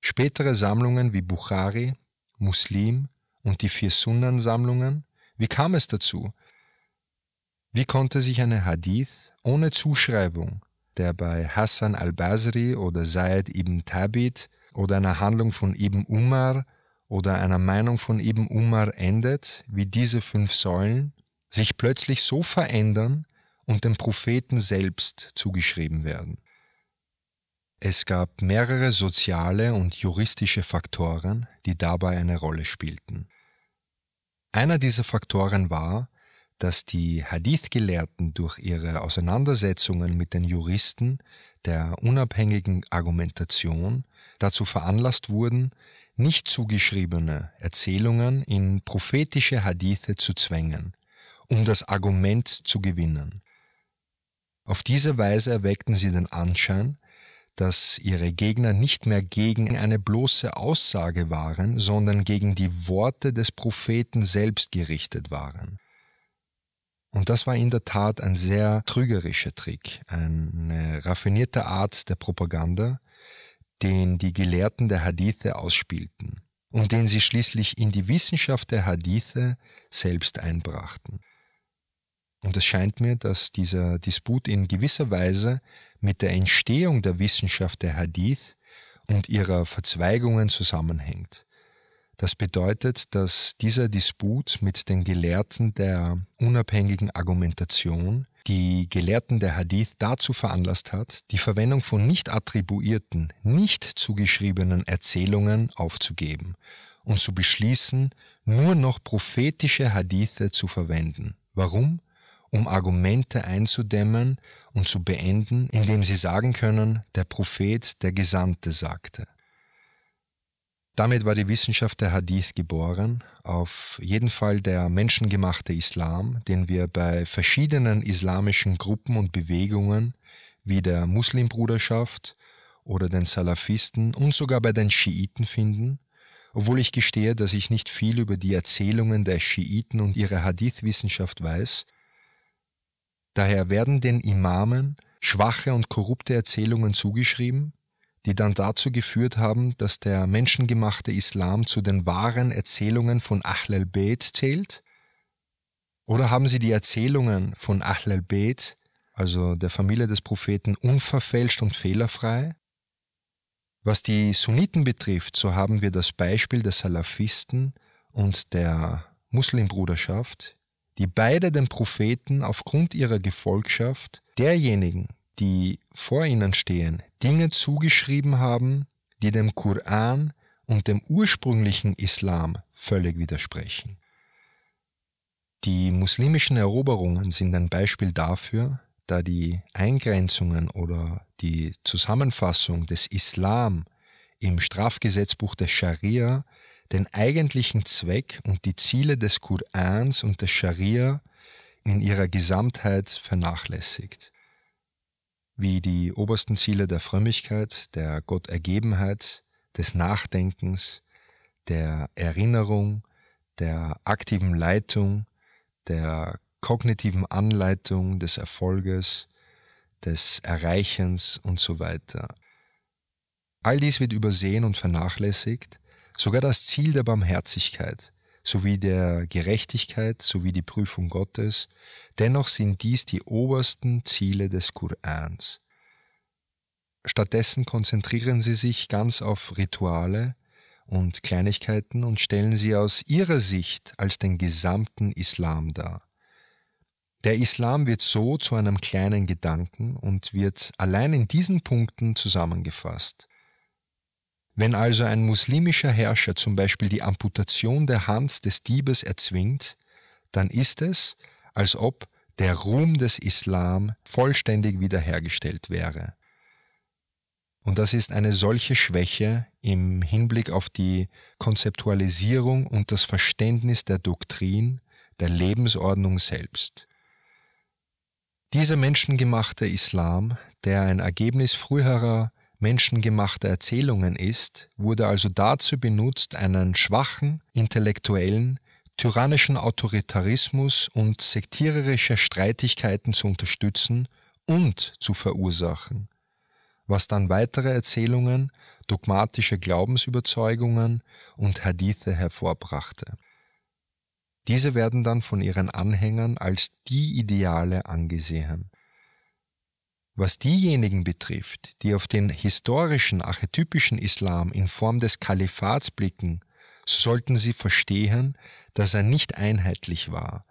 Spätere Sammlungen wie Bukhari, Muslim und die vier Sunnan-Sammlungen, wie kam es dazu? Wie konnte sich eine Hadith ohne Zuschreibung, der bei Hassan al-Basri oder Said ibn Tabit oder einer Handlung von Ibn Umar oder einer Meinung von Ibn Umar endet, wie diese fünf Säulen, sich plötzlich so verändern, und dem Propheten selbst zugeschrieben werden. Es gab mehrere soziale und juristische Faktoren, die dabei eine Rolle spielten. Einer dieser Faktoren war, dass die Hadith-Gelehrten durch ihre Auseinandersetzungen mit den Juristen der unabhängigen Argumentation dazu veranlasst wurden, nicht zugeschriebene Erzählungen in prophetische Hadithe zu zwängen, um das Argument zu gewinnen. Auf diese Weise erweckten sie den Anschein, dass ihre Gegner nicht mehr gegen eine bloße Aussage waren, sondern gegen die Worte des Propheten selbst gerichtet waren. Und das war in der Tat ein sehr trügerischer Trick, eine raffinierte Art der Propaganda, den die Gelehrten der Hadithe ausspielten und den sie schließlich in die Wissenschaft der Hadithe selbst einbrachten. Und es scheint mir, dass dieser Disput in gewisser Weise mit der Entstehung der Wissenschaft der Hadith und ihrer Verzweigungen zusammenhängt. Das bedeutet, dass dieser Disput mit den Gelehrten der unabhängigen Argumentation die Gelehrten der Hadith dazu veranlasst hat, die Verwendung von nicht attribuierten, nicht zugeschriebenen Erzählungen aufzugeben und zu beschließen, nur noch prophetische Hadithe zu verwenden. Warum? um Argumente einzudämmen und zu beenden, indem sie sagen können, der Prophet, der Gesandte sagte. Damit war die Wissenschaft der Hadith geboren, auf jeden Fall der menschengemachte Islam, den wir bei verschiedenen islamischen Gruppen und Bewegungen wie der Muslimbruderschaft oder den Salafisten und sogar bei den Schiiten finden, obwohl ich gestehe, dass ich nicht viel über die Erzählungen der Schiiten und ihre Hadith-Wissenschaft weiß, Daher werden den Imamen schwache und korrupte Erzählungen zugeschrieben, die dann dazu geführt haben, dass der menschengemachte Islam zu den wahren Erzählungen von Ahl al-Bayt zählt? Oder haben sie die Erzählungen von Ahl al-Bayt, also der Familie des Propheten, unverfälscht und fehlerfrei? Was die Sunniten betrifft, so haben wir das Beispiel der Salafisten und der Muslimbruderschaft, die beide den Propheten aufgrund ihrer Gefolgschaft derjenigen, die vor ihnen stehen, Dinge zugeschrieben haben, die dem Koran und dem ursprünglichen Islam völlig widersprechen. Die muslimischen Eroberungen sind ein Beispiel dafür, da die Eingrenzungen oder die Zusammenfassung des Islam im Strafgesetzbuch der Scharia den eigentlichen Zweck und die Ziele des Korans und des Scharia in ihrer Gesamtheit vernachlässigt, wie die obersten Ziele der Frömmigkeit, der Gottergebenheit, des Nachdenkens, der Erinnerung, der aktiven Leitung, der kognitiven Anleitung des Erfolges, des Erreichens und so weiter. All dies wird übersehen und vernachlässigt, Sogar das Ziel der Barmherzigkeit sowie der Gerechtigkeit sowie die Prüfung Gottes, dennoch sind dies die obersten Ziele des Korans. Stattdessen konzentrieren sie sich ganz auf Rituale und Kleinigkeiten und stellen sie aus ihrer Sicht als den gesamten Islam dar. Der Islam wird so zu einem kleinen Gedanken und wird allein in diesen Punkten zusammengefasst. Wenn also ein muslimischer Herrscher zum Beispiel die Amputation der Hand des Diebes erzwingt, dann ist es, als ob der Ruhm des Islam vollständig wiederhergestellt wäre. Und das ist eine solche Schwäche im Hinblick auf die Konzeptualisierung und das Verständnis der Doktrin, der Lebensordnung selbst. Dieser menschengemachte Islam, der ein Ergebnis früherer menschengemachter Erzählungen ist, wurde also dazu benutzt, einen schwachen, intellektuellen, tyrannischen Autoritarismus und sektiererische Streitigkeiten zu unterstützen und zu verursachen, was dann weitere Erzählungen, dogmatische Glaubensüberzeugungen und Hadithe hervorbrachte. Diese werden dann von ihren Anhängern als die Ideale angesehen. Was diejenigen betrifft, die auf den historischen, archetypischen Islam in Form des Kalifats blicken, sollten sie verstehen, dass er nicht einheitlich war.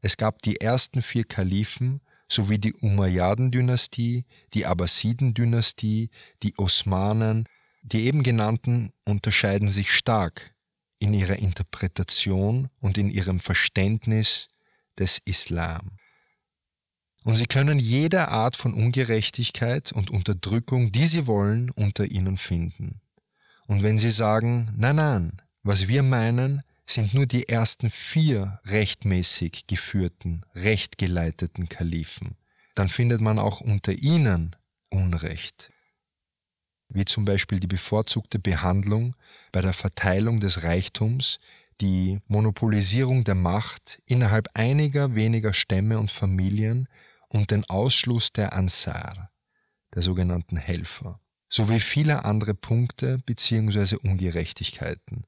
Es gab die ersten vier Kalifen sowie die Umayyaden-Dynastie, die Abbasiden-Dynastie, die Osmanen, die eben genannten unterscheiden sich stark in ihrer Interpretation und in ihrem Verständnis des Islam. Und sie können jede Art von Ungerechtigkeit und Unterdrückung, die sie wollen, unter ihnen finden. Und wenn sie sagen, nein, nein, was wir meinen, sind nur die ersten vier rechtmäßig geführten, rechtgeleiteten Kalifen, dann findet man auch unter ihnen Unrecht wie zum Beispiel die bevorzugte Behandlung bei der Verteilung des Reichtums, die Monopolisierung der Macht innerhalb einiger weniger Stämme und Familien und den Ausschluss der Ansar, der sogenannten Helfer, sowie viele andere Punkte bzw. Ungerechtigkeiten,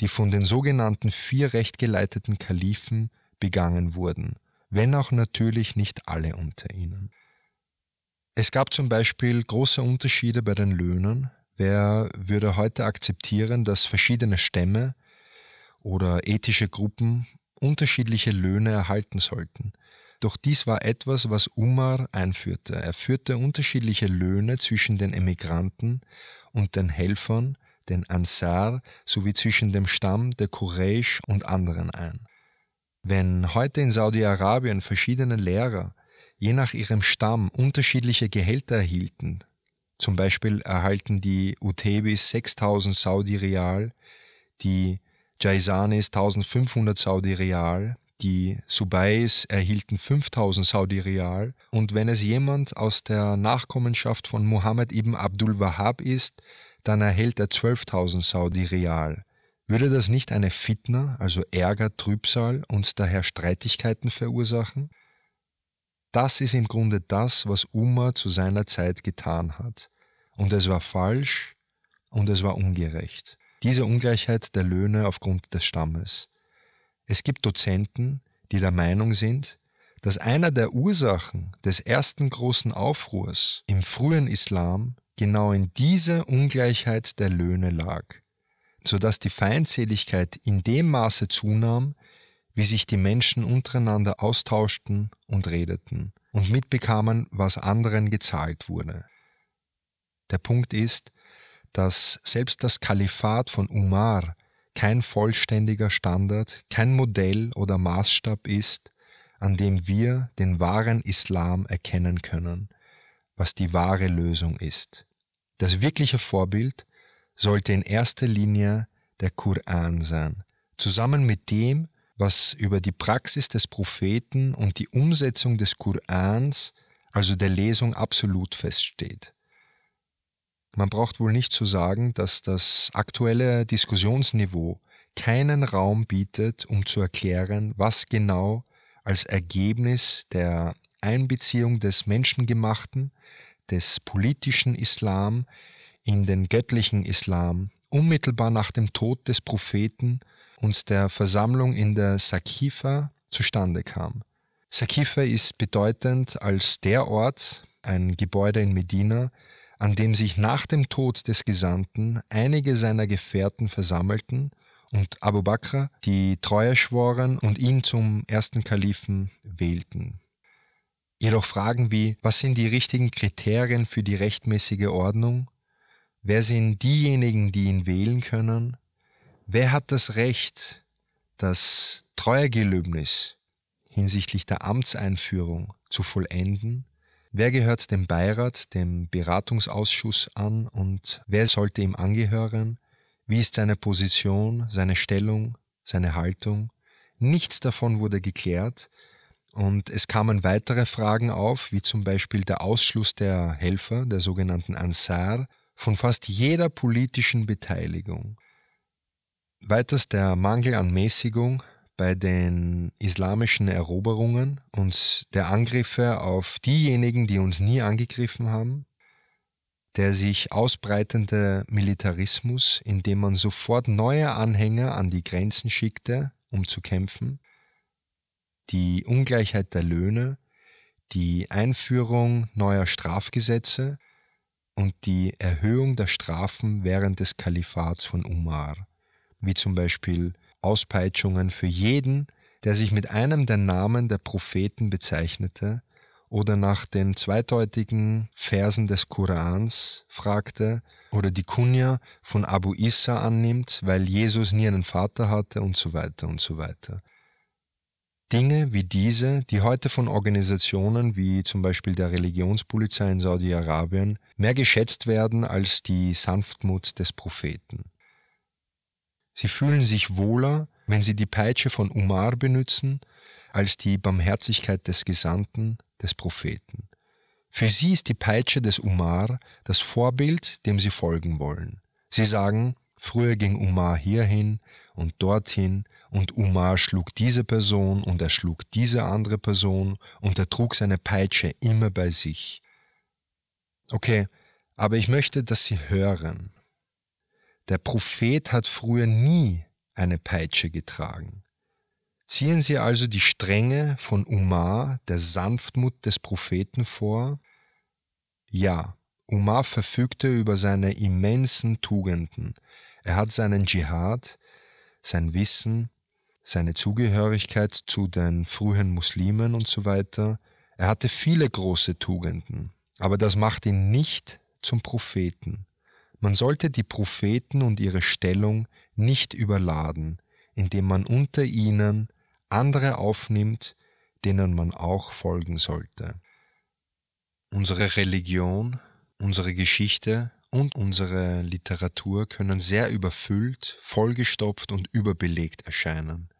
die von den sogenannten vier rechtgeleiteten Kalifen begangen wurden, wenn auch natürlich nicht alle unter ihnen. Es gab zum Beispiel große Unterschiede bei den Löhnen. Wer würde heute akzeptieren, dass verschiedene Stämme oder ethische Gruppen unterschiedliche Löhne erhalten sollten? Doch dies war etwas, was Umar einführte. Er führte unterschiedliche Löhne zwischen den Emigranten und den Helfern, den Ansar sowie zwischen dem Stamm der Quraysh und anderen ein. Wenn heute in Saudi-Arabien verschiedene Lehrer je nach ihrem Stamm unterschiedliche Gehälter erhielten, zum Beispiel erhalten die Utebis 6000 Saudi-Rial, die Jaisanis 1500 Saudi-Rial, die Subais erhielten 5000 saudi real und wenn es jemand aus der Nachkommenschaft von Muhammad ibn Abdul Wahhab ist, dann erhält er 12.000 saudi real Würde das nicht eine Fitna, also Ärger, Trübsal und daher Streitigkeiten verursachen? Das ist im Grunde das, was Umar zu seiner Zeit getan hat. Und es war falsch und es war ungerecht. Diese Ungleichheit der Löhne aufgrund des Stammes. Es gibt Dozenten, die der Meinung sind, dass einer der Ursachen des ersten großen Aufruhrs im frühen Islam genau in dieser Ungleichheit der Löhne lag, sodass die Feindseligkeit in dem Maße zunahm, wie sich die Menschen untereinander austauschten und redeten und mitbekamen, was anderen gezahlt wurde. Der Punkt ist, dass selbst das Kalifat von Umar kein vollständiger Standard, kein Modell oder Maßstab ist, an dem wir den wahren Islam erkennen können, was die wahre Lösung ist. Das wirkliche Vorbild sollte in erster Linie der Koran sein, zusammen mit dem, was über die Praxis des Propheten und die Umsetzung des Korans, also der Lesung absolut feststeht. Man braucht wohl nicht zu sagen, dass das aktuelle Diskussionsniveau keinen Raum bietet, um zu erklären, was genau als Ergebnis der Einbeziehung des menschengemachten, des politischen Islam in den göttlichen Islam unmittelbar nach dem Tod des Propheten und der Versammlung in der Sakifa zustande kam. Sakifa ist bedeutend als der Ort, ein Gebäude in Medina, an dem sich nach dem Tod des Gesandten einige seiner Gefährten versammelten und Abu Bakr die Treue schworen und ihn zum ersten Kalifen wählten. Jedoch Fragen wie, was sind die richtigen Kriterien für die rechtmäßige Ordnung? Wer sind diejenigen, die ihn wählen können? Wer hat das Recht, das Treuegelöbnis hinsichtlich der Amtseinführung zu vollenden Wer gehört dem Beirat, dem Beratungsausschuss an und wer sollte ihm angehören? Wie ist seine Position, seine Stellung, seine Haltung? Nichts davon wurde geklärt und es kamen weitere Fragen auf, wie zum Beispiel der Ausschluss der Helfer, der sogenannten Ansar, von fast jeder politischen Beteiligung. Weiters der Mangel an Mäßigung, bei den islamischen Eroberungen und der Angriffe auf diejenigen, die uns nie angegriffen haben, der sich ausbreitende Militarismus, in dem man sofort neue Anhänger an die Grenzen schickte, um zu kämpfen, die Ungleichheit der Löhne, die Einführung neuer Strafgesetze und die Erhöhung der Strafen während des Kalifats von Umar, wie zum Beispiel Auspeitschungen für jeden, der sich mit einem der Namen der Propheten bezeichnete oder nach den zweideutigen Versen des Korans fragte oder die Kunja von Abu Issa annimmt, weil Jesus nie einen Vater hatte und so weiter und so weiter. Dinge wie diese, die heute von Organisationen wie zum Beispiel der Religionspolizei in Saudi-Arabien mehr geschätzt werden als die Sanftmut des Propheten. Sie fühlen sich wohler, wenn sie die Peitsche von Umar benützen, als die Barmherzigkeit des Gesandten, des Propheten. Für sie ist die Peitsche des Umar das Vorbild, dem sie folgen wollen. Sie sagen, früher ging Umar hierhin und dorthin und Umar schlug diese Person und er schlug diese andere Person und er trug seine Peitsche immer bei sich. Okay, aber ich möchte, dass Sie hören, der Prophet hat früher nie eine Peitsche getragen. Ziehen Sie also die Stränge von Umar, der Sanftmut des Propheten vor? Ja, Umar verfügte über seine immensen Tugenden. Er hat seinen Dschihad, sein Wissen, seine Zugehörigkeit zu den frühen Muslimen und so weiter. Er hatte viele große Tugenden, aber das macht ihn nicht zum Propheten. Man sollte die Propheten und ihre Stellung nicht überladen, indem man unter ihnen andere aufnimmt, denen man auch folgen sollte. Unsere Religion, unsere Geschichte und unsere Literatur können sehr überfüllt, vollgestopft und überbelegt erscheinen.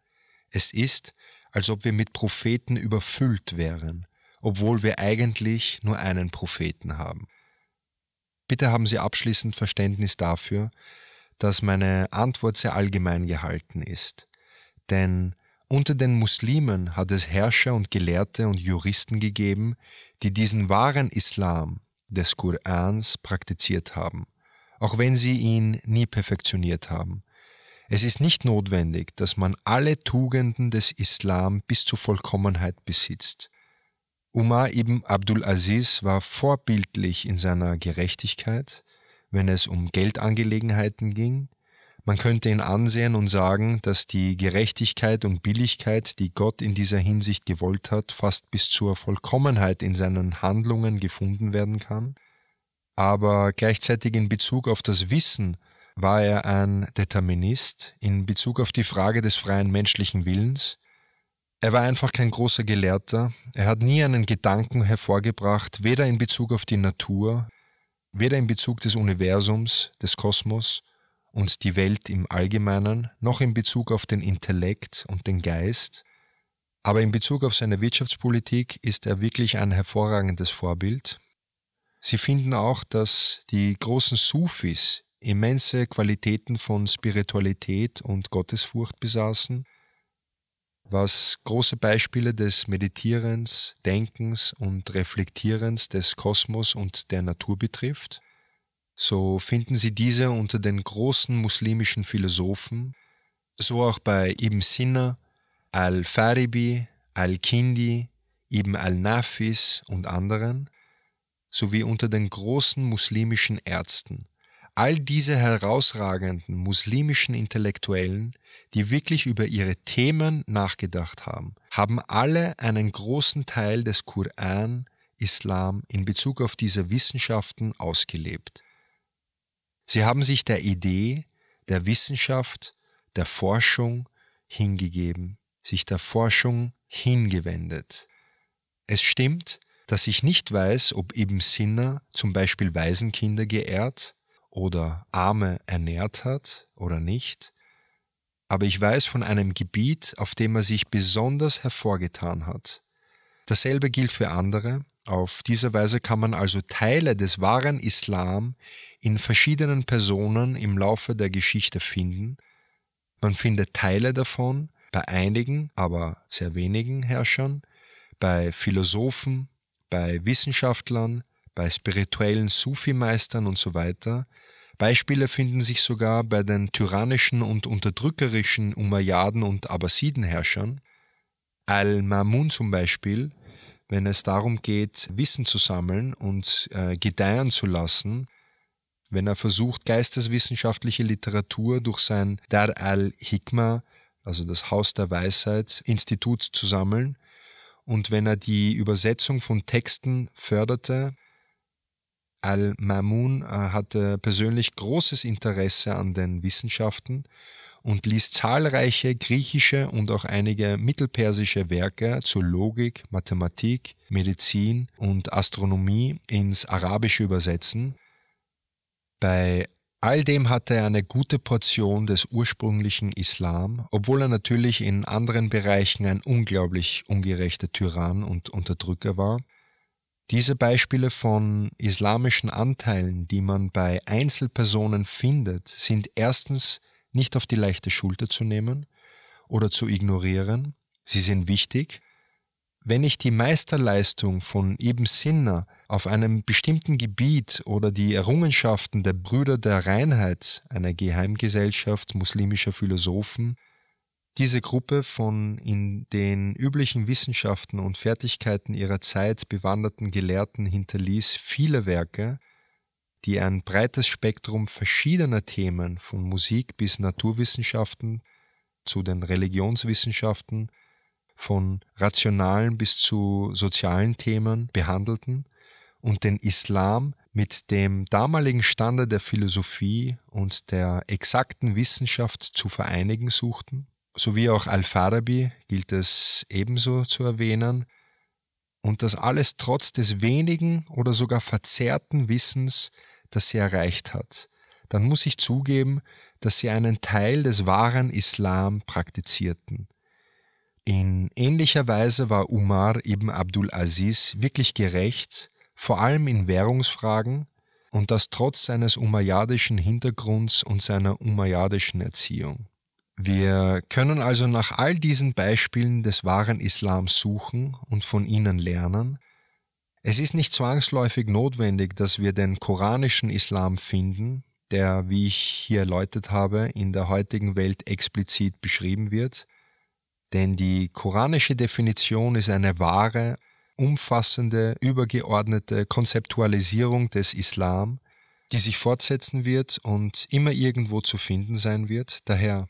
Es ist, als ob wir mit Propheten überfüllt wären, obwohl wir eigentlich nur einen Propheten haben. Bitte haben Sie abschließend Verständnis dafür, dass meine Antwort sehr allgemein gehalten ist. Denn unter den Muslimen hat es Herrscher und Gelehrte und Juristen gegeben, die diesen wahren Islam des Korans praktiziert haben, auch wenn sie ihn nie perfektioniert haben. Es ist nicht notwendig, dass man alle Tugenden des Islam bis zur Vollkommenheit besitzt. Umar ibn Abdul Aziz war vorbildlich in seiner Gerechtigkeit, wenn es um Geldangelegenheiten ging. Man könnte ihn ansehen und sagen, dass die Gerechtigkeit und Billigkeit, die Gott in dieser Hinsicht gewollt hat, fast bis zur Vollkommenheit in seinen Handlungen gefunden werden kann. Aber gleichzeitig in Bezug auf das Wissen war er ein Determinist, in Bezug auf die Frage des freien menschlichen Willens, er war einfach kein großer Gelehrter, er hat nie einen Gedanken hervorgebracht, weder in Bezug auf die Natur, weder in Bezug des Universums, des Kosmos und die Welt im Allgemeinen, noch in Bezug auf den Intellekt und den Geist, aber in Bezug auf seine Wirtschaftspolitik ist er wirklich ein hervorragendes Vorbild. Sie finden auch, dass die großen Sufis immense Qualitäten von Spiritualität und Gottesfurcht besaßen, was große Beispiele des Meditierens, Denkens und Reflektierens des Kosmos und der Natur betrifft, so finden Sie diese unter den großen muslimischen Philosophen, so auch bei Ibn Sina, Al-Faribi, Al-Kindi, Ibn al-Nafis und anderen, sowie unter den großen muslimischen Ärzten. All diese herausragenden muslimischen Intellektuellen die wirklich über ihre Themen nachgedacht haben, haben alle einen großen Teil des Koran, Islam in Bezug auf diese Wissenschaften ausgelebt. Sie haben sich der Idee, der Wissenschaft, der Forschung hingegeben, sich der Forschung hingewendet. Es stimmt, dass ich nicht weiß, ob Ibn Sina zum Beispiel Waisenkinder geehrt oder Arme ernährt hat oder nicht, aber ich weiß von einem Gebiet, auf dem er sich besonders hervorgetan hat. Dasselbe gilt für andere. Auf diese Weise kann man also Teile des wahren Islam in verschiedenen Personen im Laufe der Geschichte finden. Man findet Teile davon bei einigen, aber sehr wenigen Herrschern, bei Philosophen, bei Wissenschaftlern, bei spirituellen Sufi-Meistern und so weiter, Beispiele finden sich sogar bei den tyrannischen und unterdrückerischen Umayyaden und Abbasidenherrschern, Al-Mamun zum Beispiel, wenn es darum geht, Wissen zu sammeln und äh, gedeihen zu lassen, wenn er versucht, geisteswissenschaftliche Literatur durch sein Dar al-Hikma, also das Haus der Weisheit, Institut zu sammeln, und wenn er die Übersetzung von Texten förderte, al-Mamun äh, hatte persönlich großes Interesse an den Wissenschaften und ließ zahlreiche griechische und auch einige mittelpersische Werke zur Logik, Mathematik, Medizin und Astronomie ins Arabische übersetzen. Bei all dem hatte er eine gute Portion des ursprünglichen Islam, obwohl er natürlich in anderen Bereichen ein unglaublich ungerechter Tyrann und Unterdrücker war. Diese Beispiele von islamischen Anteilen, die man bei Einzelpersonen findet, sind erstens nicht auf die leichte Schulter zu nehmen oder zu ignorieren, sie sind wichtig. Wenn ich die Meisterleistung von Ibn Sinna auf einem bestimmten Gebiet oder die Errungenschaften der Brüder der Reinheit, einer Geheimgesellschaft muslimischer Philosophen, diese Gruppe von in den üblichen Wissenschaften und Fertigkeiten ihrer Zeit bewanderten Gelehrten hinterließ viele Werke, die ein breites Spektrum verschiedener Themen von Musik bis Naturwissenschaften zu den Religionswissenschaften, von rationalen bis zu sozialen Themen behandelten und den Islam mit dem damaligen Stande der Philosophie und der exakten Wissenschaft zu vereinigen suchten sowie auch Al-Farabi gilt es ebenso zu erwähnen, und das alles trotz des wenigen oder sogar verzerrten Wissens, das sie erreicht hat, dann muss ich zugeben, dass sie einen Teil des wahren Islam praktizierten. In ähnlicher Weise war Umar ibn Abdul Aziz wirklich gerecht, vor allem in Währungsfragen, und das trotz seines umayyadischen Hintergrunds und seiner umayyadischen Erziehung. Wir können also nach all diesen Beispielen des wahren Islams suchen und von ihnen lernen. Es ist nicht zwangsläufig notwendig, dass wir den koranischen Islam finden, der, wie ich hier erläutert habe, in der heutigen Welt explizit beschrieben wird, denn die koranische Definition ist eine wahre, umfassende, übergeordnete Konzeptualisierung des Islam, die sich fortsetzen wird und immer irgendwo zu finden sein wird. Daher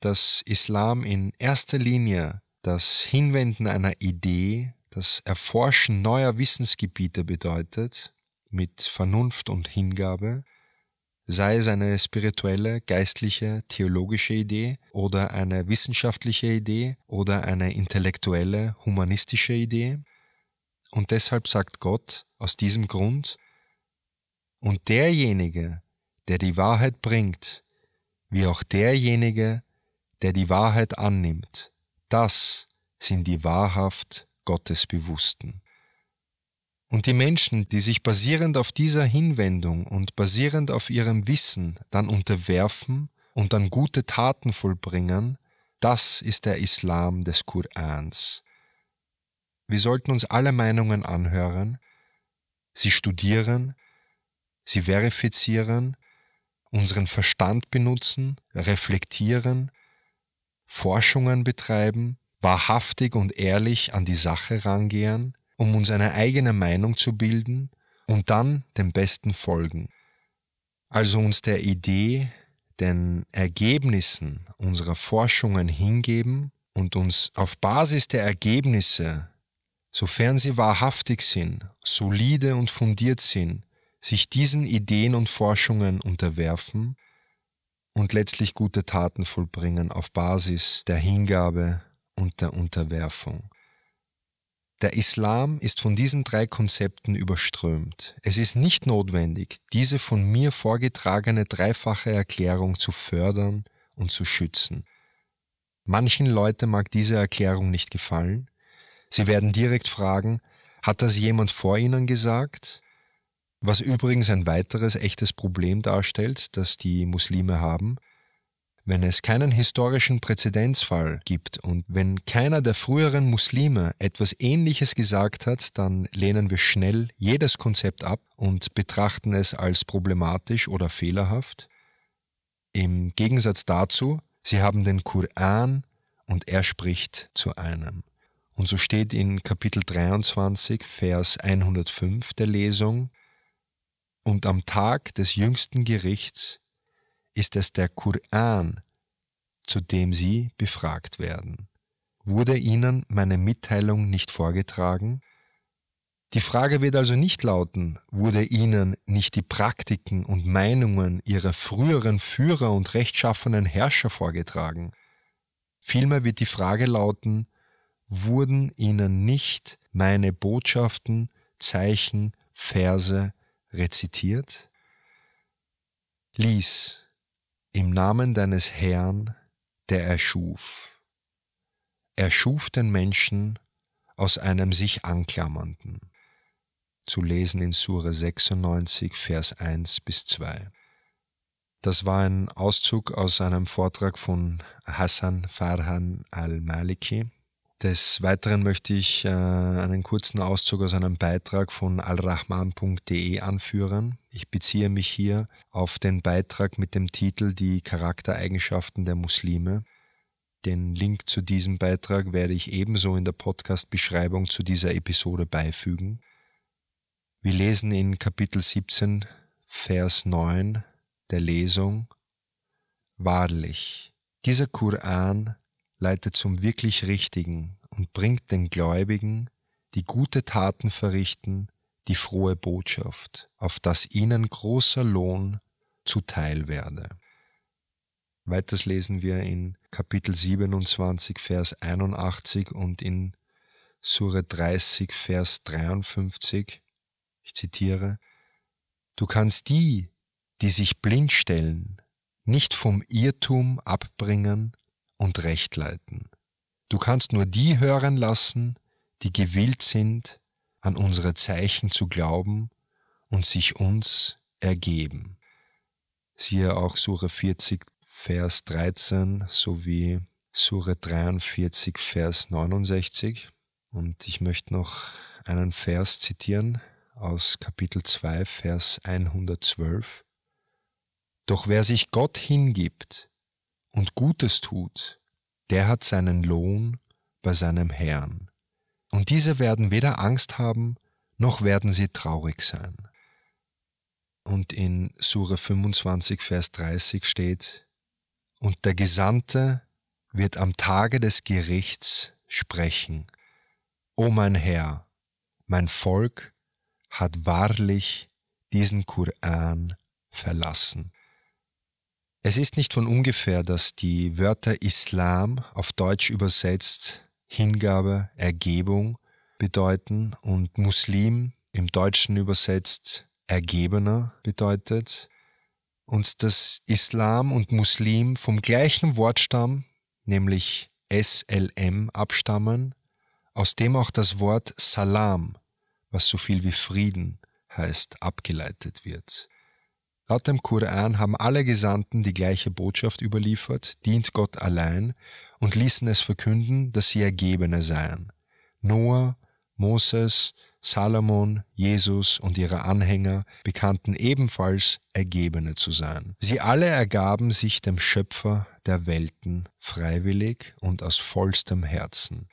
dass Islam in erster Linie das Hinwenden einer Idee, das Erforschen neuer Wissensgebiete bedeutet, mit Vernunft und Hingabe, sei es eine spirituelle, geistliche, theologische Idee oder eine wissenschaftliche Idee oder eine intellektuelle, humanistische Idee. Und deshalb sagt Gott aus diesem Grund, und derjenige, der die Wahrheit bringt, wie auch derjenige, der die Wahrheit annimmt, das sind die wahrhaft Gottesbewussten. Und die Menschen, die sich basierend auf dieser Hinwendung und basierend auf ihrem Wissen dann unterwerfen und dann gute Taten vollbringen, das ist der Islam des Korans. Wir sollten uns alle Meinungen anhören, sie studieren, sie verifizieren, unseren Verstand benutzen, reflektieren Forschungen betreiben, wahrhaftig und ehrlich an die Sache rangehen, um uns eine eigene Meinung zu bilden und dann dem Besten folgen. Also uns der Idee, den Ergebnissen unserer Forschungen hingeben und uns auf Basis der Ergebnisse, sofern sie wahrhaftig sind, solide und fundiert sind, sich diesen Ideen und Forschungen unterwerfen und letztlich gute Taten vollbringen auf Basis der Hingabe und der Unterwerfung. Der Islam ist von diesen drei Konzepten überströmt. Es ist nicht notwendig, diese von mir vorgetragene dreifache Erklärung zu fördern und zu schützen. Manchen Leute mag diese Erklärung nicht gefallen. Sie werden direkt fragen, hat das jemand vor Ihnen gesagt? Was übrigens ein weiteres echtes Problem darstellt, das die Muslime haben, wenn es keinen historischen Präzedenzfall gibt und wenn keiner der früheren Muslime etwas Ähnliches gesagt hat, dann lehnen wir schnell jedes Konzept ab und betrachten es als problematisch oder fehlerhaft. Im Gegensatz dazu, sie haben den Koran und er spricht zu einem. Und so steht in Kapitel 23, Vers 105 der Lesung, und am Tag des jüngsten Gerichts ist es der Koran, zu dem sie befragt werden. Wurde ihnen meine Mitteilung nicht vorgetragen? Die Frage wird also nicht lauten, wurde ihnen nicht die Praktiken und Meinungen ihrer früheren Führer und rechtschaffenen Herrscher vorgetragen? Vielmehr wird die Frage lauten, wurden ihnen nicht meine Botschaften, Zeichen, Verse rezitiert, lies im Namen deines Herrn, der erschuf. Er schuf den Menschen aus einem sich anklammernden. Zu lesen in Sure 96, Vers 1 bis 2. Das war ein Auszug aus einem Vortrag von Hassan Farhan al-Maliki, des Weiteren möchte ich äh, einen kurzen Auszug aus einem Beitrag von alrahman.de anführen. Ich beziehe mich hier auf den Beitrag mit dem Titel Die Charaktereigenschaften der Muslime. Den Link zu diesem Beitrag werde ich ebenso in der Podcast-Beschreibung zu dieser Episode beifügen. Wir lesen in Kapitel 17, Vers 9 der Lesung Wahrlich, dieser Koran leitet zum wirklich Richtigen und bringt den Gläubigen, die gute Taten verrichten, die frohe Botschaft, auf das ihnen großer Lohn zuteil werde. Weiters lesen wir in Kapitel 27, Vers 81 und in Sure 30, Vers 53. Ich zitiere, Du kannst die, die sich blind stellen, nicht vom Irrtum abbringen, und Recht leiten. Du kannst nur die hören lassen, die gewillt sind, an unsere Zeichen zu glauben und sich uns ergeben. Siehe auch Sure 40, Vers 13 sowie Sure 43, Vers 69. Und ich möchte noch einen Vers zitieren aus Kapitel 2, Vers 112. Doch wer sich Gott hingibt, und Gutes tut, der hat seinen Lohn bei seinem Herrn. Und diese werden weder Angst haben, noch werden sie traurig sein. Und in Sure 25, Vers 30 steht, Und der Gesandte wird am Tage des Gerichts sprechen, O mein Herr, mein Volk hat wahrlich diesen Koran verlassen. Es ist nicht von ungefähr, dass die Wörter Islam auf Deutsch übersetzt Hingabe, Ergebung bedeuten und Muslim im Deutschen übersetzt Ergebener bedeutet und dass Islam und Muslim vom gleichen Wortstamm, nämlich SLM, abstammen, aus dem auch das Wort Salam, was so viel wie Frieden heißt, abgeleitet wird. Laut dem Koran haben alle Gesandten die gleiche Botschaft überliefert, dient Gott allein und ließen es verkünden, dass sie Ergebene seien. Noah, Moses, Salomon, Jesus und ihre Anhänger bekannten ebenfalls Ergebene zu sein. Sie alle ergaben sich dem Schöpfer der Welten freiwillig und aus vollstem Herzen.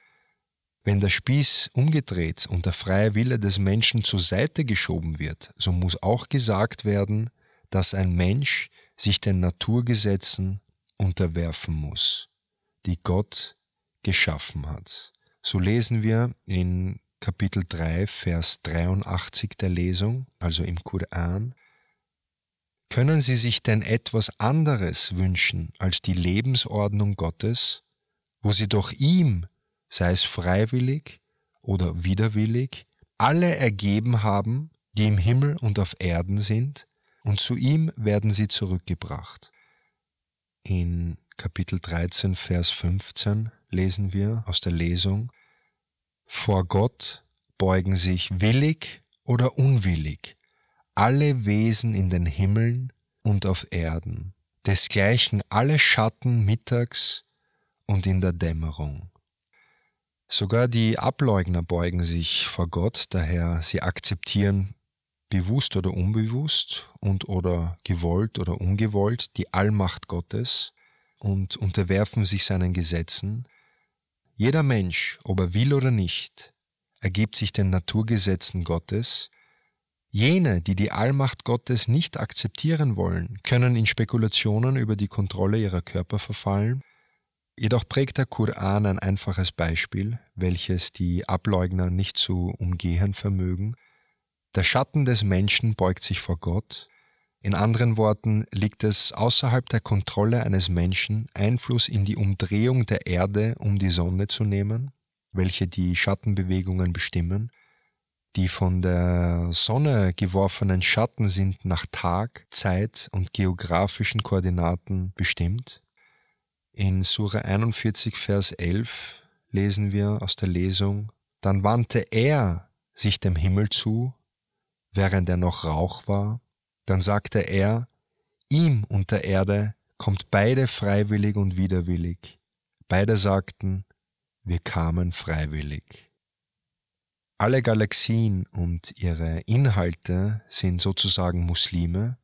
Wenn der Spieß umgedreht und der freie Wille des Menschen zur Seite geschoben wird, so muss auch gesagt werden, dass ein Mensch sich den Naturgesetzen unterwerfen muss, die Gott geschaffen hat. So lesen wir in Kapitel 3, Vers 83 der Lesung, also im Koran, können Sie sich denn etwas anderes wünschen als die Lebensordnung Gottes, wo Sie doch ihm, sei es freiwillig oder widerwillig, alle ergeben haben, die im Himmel und auf Erden sind, und zu ihm werden sie zurückgebracht. In Kapitel 13, Vers 15 lesen wir aus der Lesung, Vor Gott beugen sich willig oder unwillig alle Wesen in den Himmeln und auf Erden, desgleichen alle Schatten mittags und in der Dämmerung. Sogar die Ableugner beugen sich vor Gott, daher sie akzeptieren bewusst oder unbewusst und oder gewollt oder ungewollt die Allmacht Gottes und unterwerfen sich seinen Gesetzen. Jeder Mensch, ob er will oder nicht, ergibt sich den Naturgesetzen Gottes. Jene, die die Allmacht Gottes nicht akzeptieren wollen, können in Spekulationen über die Kontrolle ihrer Körper verfallen. Jedoch prägt der Koran ein einfaches Beispiel, welches die Ableugner nicht zu umgehen vermögen – der Schatten des Menschen beugt sich vor Gott. In anderen Worten liegt es außerhalb der Kontrolle eines Menschen, Einfluss in die Umdrehung der Erde um die Sonne zu nehmen, welche die Schattenbewegungen bestimmen. Die von der Sonne geworfenen Schatten sind nach Tag, Zeit und geografischen Koordinaten bestimmt. In Sura 41, Vers 11 lesen wir aus der Lesung, Dann wandte er sich dem Himmel zu während er noch Rauch war, dann sagte er, ihm unter Erde kommt beide freiwillig und widerwillig. Beide sagten, wir kamen freiwillig. Alle Galaxien und ihre Inhalte sind sozusagen Muslime,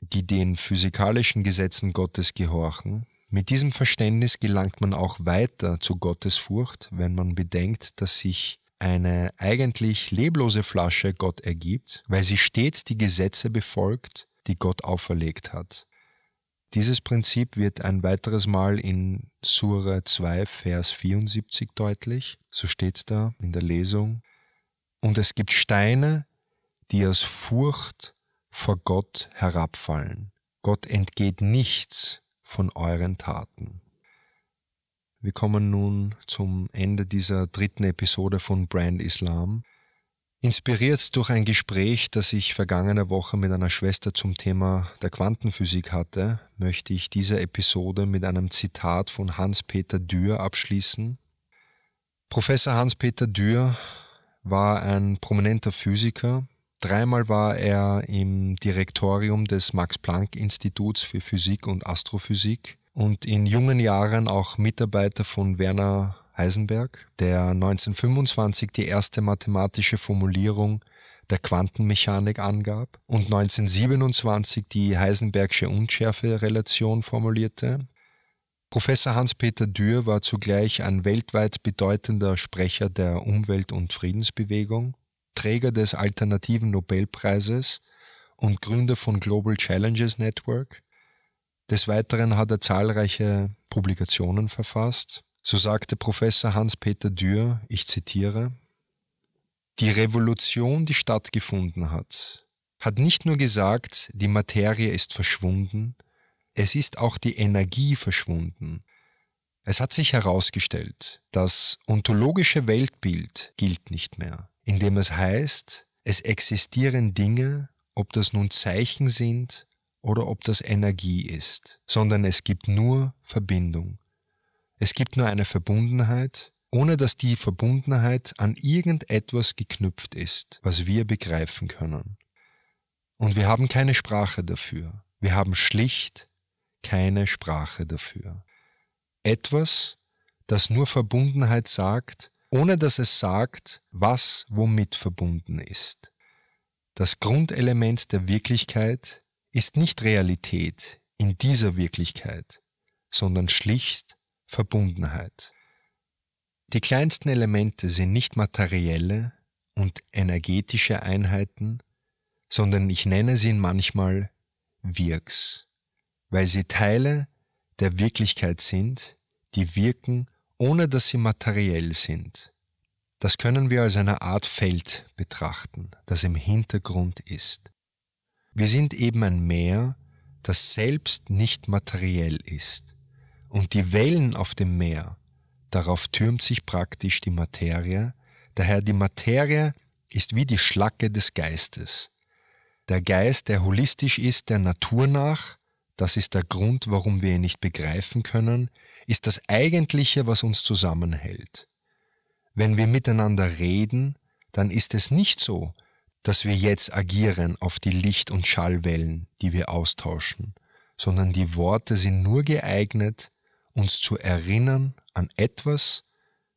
die den physikalischen Gesetzen Gottes gehorchen. Mit diesem Verständnis gelangt man auch weiter zu Gottesfurcht, wenn man bedenkt, dass sich eine eigentlich leblose Flasche Gott ergibt, weil sie stets die Gesetze befolgt, die Gott auferlegt hat. Dieses Prinzip wird ein weiteres Mal in Sura 2, Vers 74 deutlich, so steht da in der Lesung. Und es gibt Steine, die aus Furcht vor Gott herabfallen. Gott entgeht nichts von euren Taten. Wir kommen nun zum Ende dieser dritten Episode von Brand Islam. Inspiriert durch ein Gespräch, das ich vergangene Woche mit einer Schwester zum Thema der Quantenphysik hatte, möchte ich diese Episode mit einem Zitat von Hans-Peter Dürr abschließen. Professor Hans-Peter Dürr war ein prominenter Physiker. Dreimal war er im Direktorium des Max Planck Instituts für Physik und Astrophysik und in jungen Jahren auch Mitarbeiter von Werner Heisenberg, der 1925 die erste mathematische Formulierung der Quantenmechanik angab und 1927 die Heisenbergsche Unschärferelation formulierte. Professor Hans-Peter Dürr war zugleich ein weltweit bedeutender Sprecher der Umwelt- und Friedensbewegung, Träger des alternativen Nobelpreises und Gründer von Global Challenges Network, des Weiteren hat er zahlreiche Publikationen verfasst. So sagte Professor Hans-Peter Dürr, ich zitiere, die Revolution, die stattgefunden hat, hat nicht nur gesagt, die Materie ist verschwunden, es ist auch die Energie verschwunden. Es hat sich herausgestellt, das ontologische Weltbild gilt nicht mehr, indem es heißt, es existieren Dinge, ob das nun Zeichen sind, oder ob das Energie ist, sondern es gibt nur Verbindung. Es gibt nur eine Verbundenheit, ohne dass die Verbundenheit an irgendetwas geknüpft ist, was wir begreifen können. Und wir haben keine Sprache dafür. Wir haben schlicht keine Sprache dafür. Etwas, das nur Verbundenheit sagt, ohne dass es sagt, was womit verbunden ist. Das Grundelement der Wirklichkeit ist nicht Realität in dieser Wirklichkeit, sondern schlicht Verbundenheit. Die kleinsten Elemente sind nicht materielle und energetische Einheiten, sondern ich nenne sie manchmal Wirks, weil sie Teile der Wirklichkeit sind, die wirken, ohne dass sie materiell sind. Das können wir als eine Art Feld betrachten, das im Hintergrund ist. Wir sind eben ein Meer, das selbst nicht materiell ist. Und die Wellen auf dem Meer, darauf türmt sich praktisch die Materie, daher die Materie ist wie die Schlacke des Geistes. Der Geist, der holistisch ist, der Natur nach, das ist der Grund, warum wir ihn nicht begreifen können, ist das Eigentliche, was uns zusammenhält. Wenn wir miteinander reden, dann ist es nicht so, dass wir jetzt agieren auf die Licht- und Schallwellen, die wir austauschen, sondern die Worte sind nur geeignet, uns zu erinnern an etwas,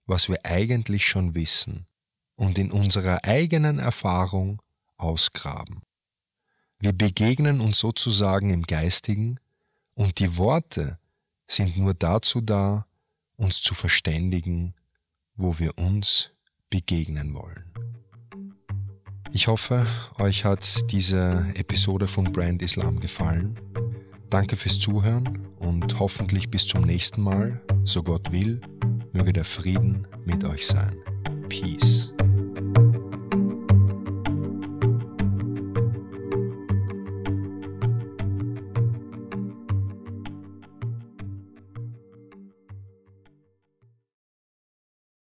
was wir eigentlich schon wissen und in unserer eigenen Erfahrung ausgraben. Wir begegnen uns sozusagen im Geistigen und die Worte sind nur dazu da, uns zu verständigen, wo wir uns begegnen wollen. Ich hoffe, euch hat diese Episode von Brand Islam gefallen. Danke fürs Zuhören und hoffentlich bis zum nächsten Mal, so Gott will, möge der Frieden mit euch sein. Peace.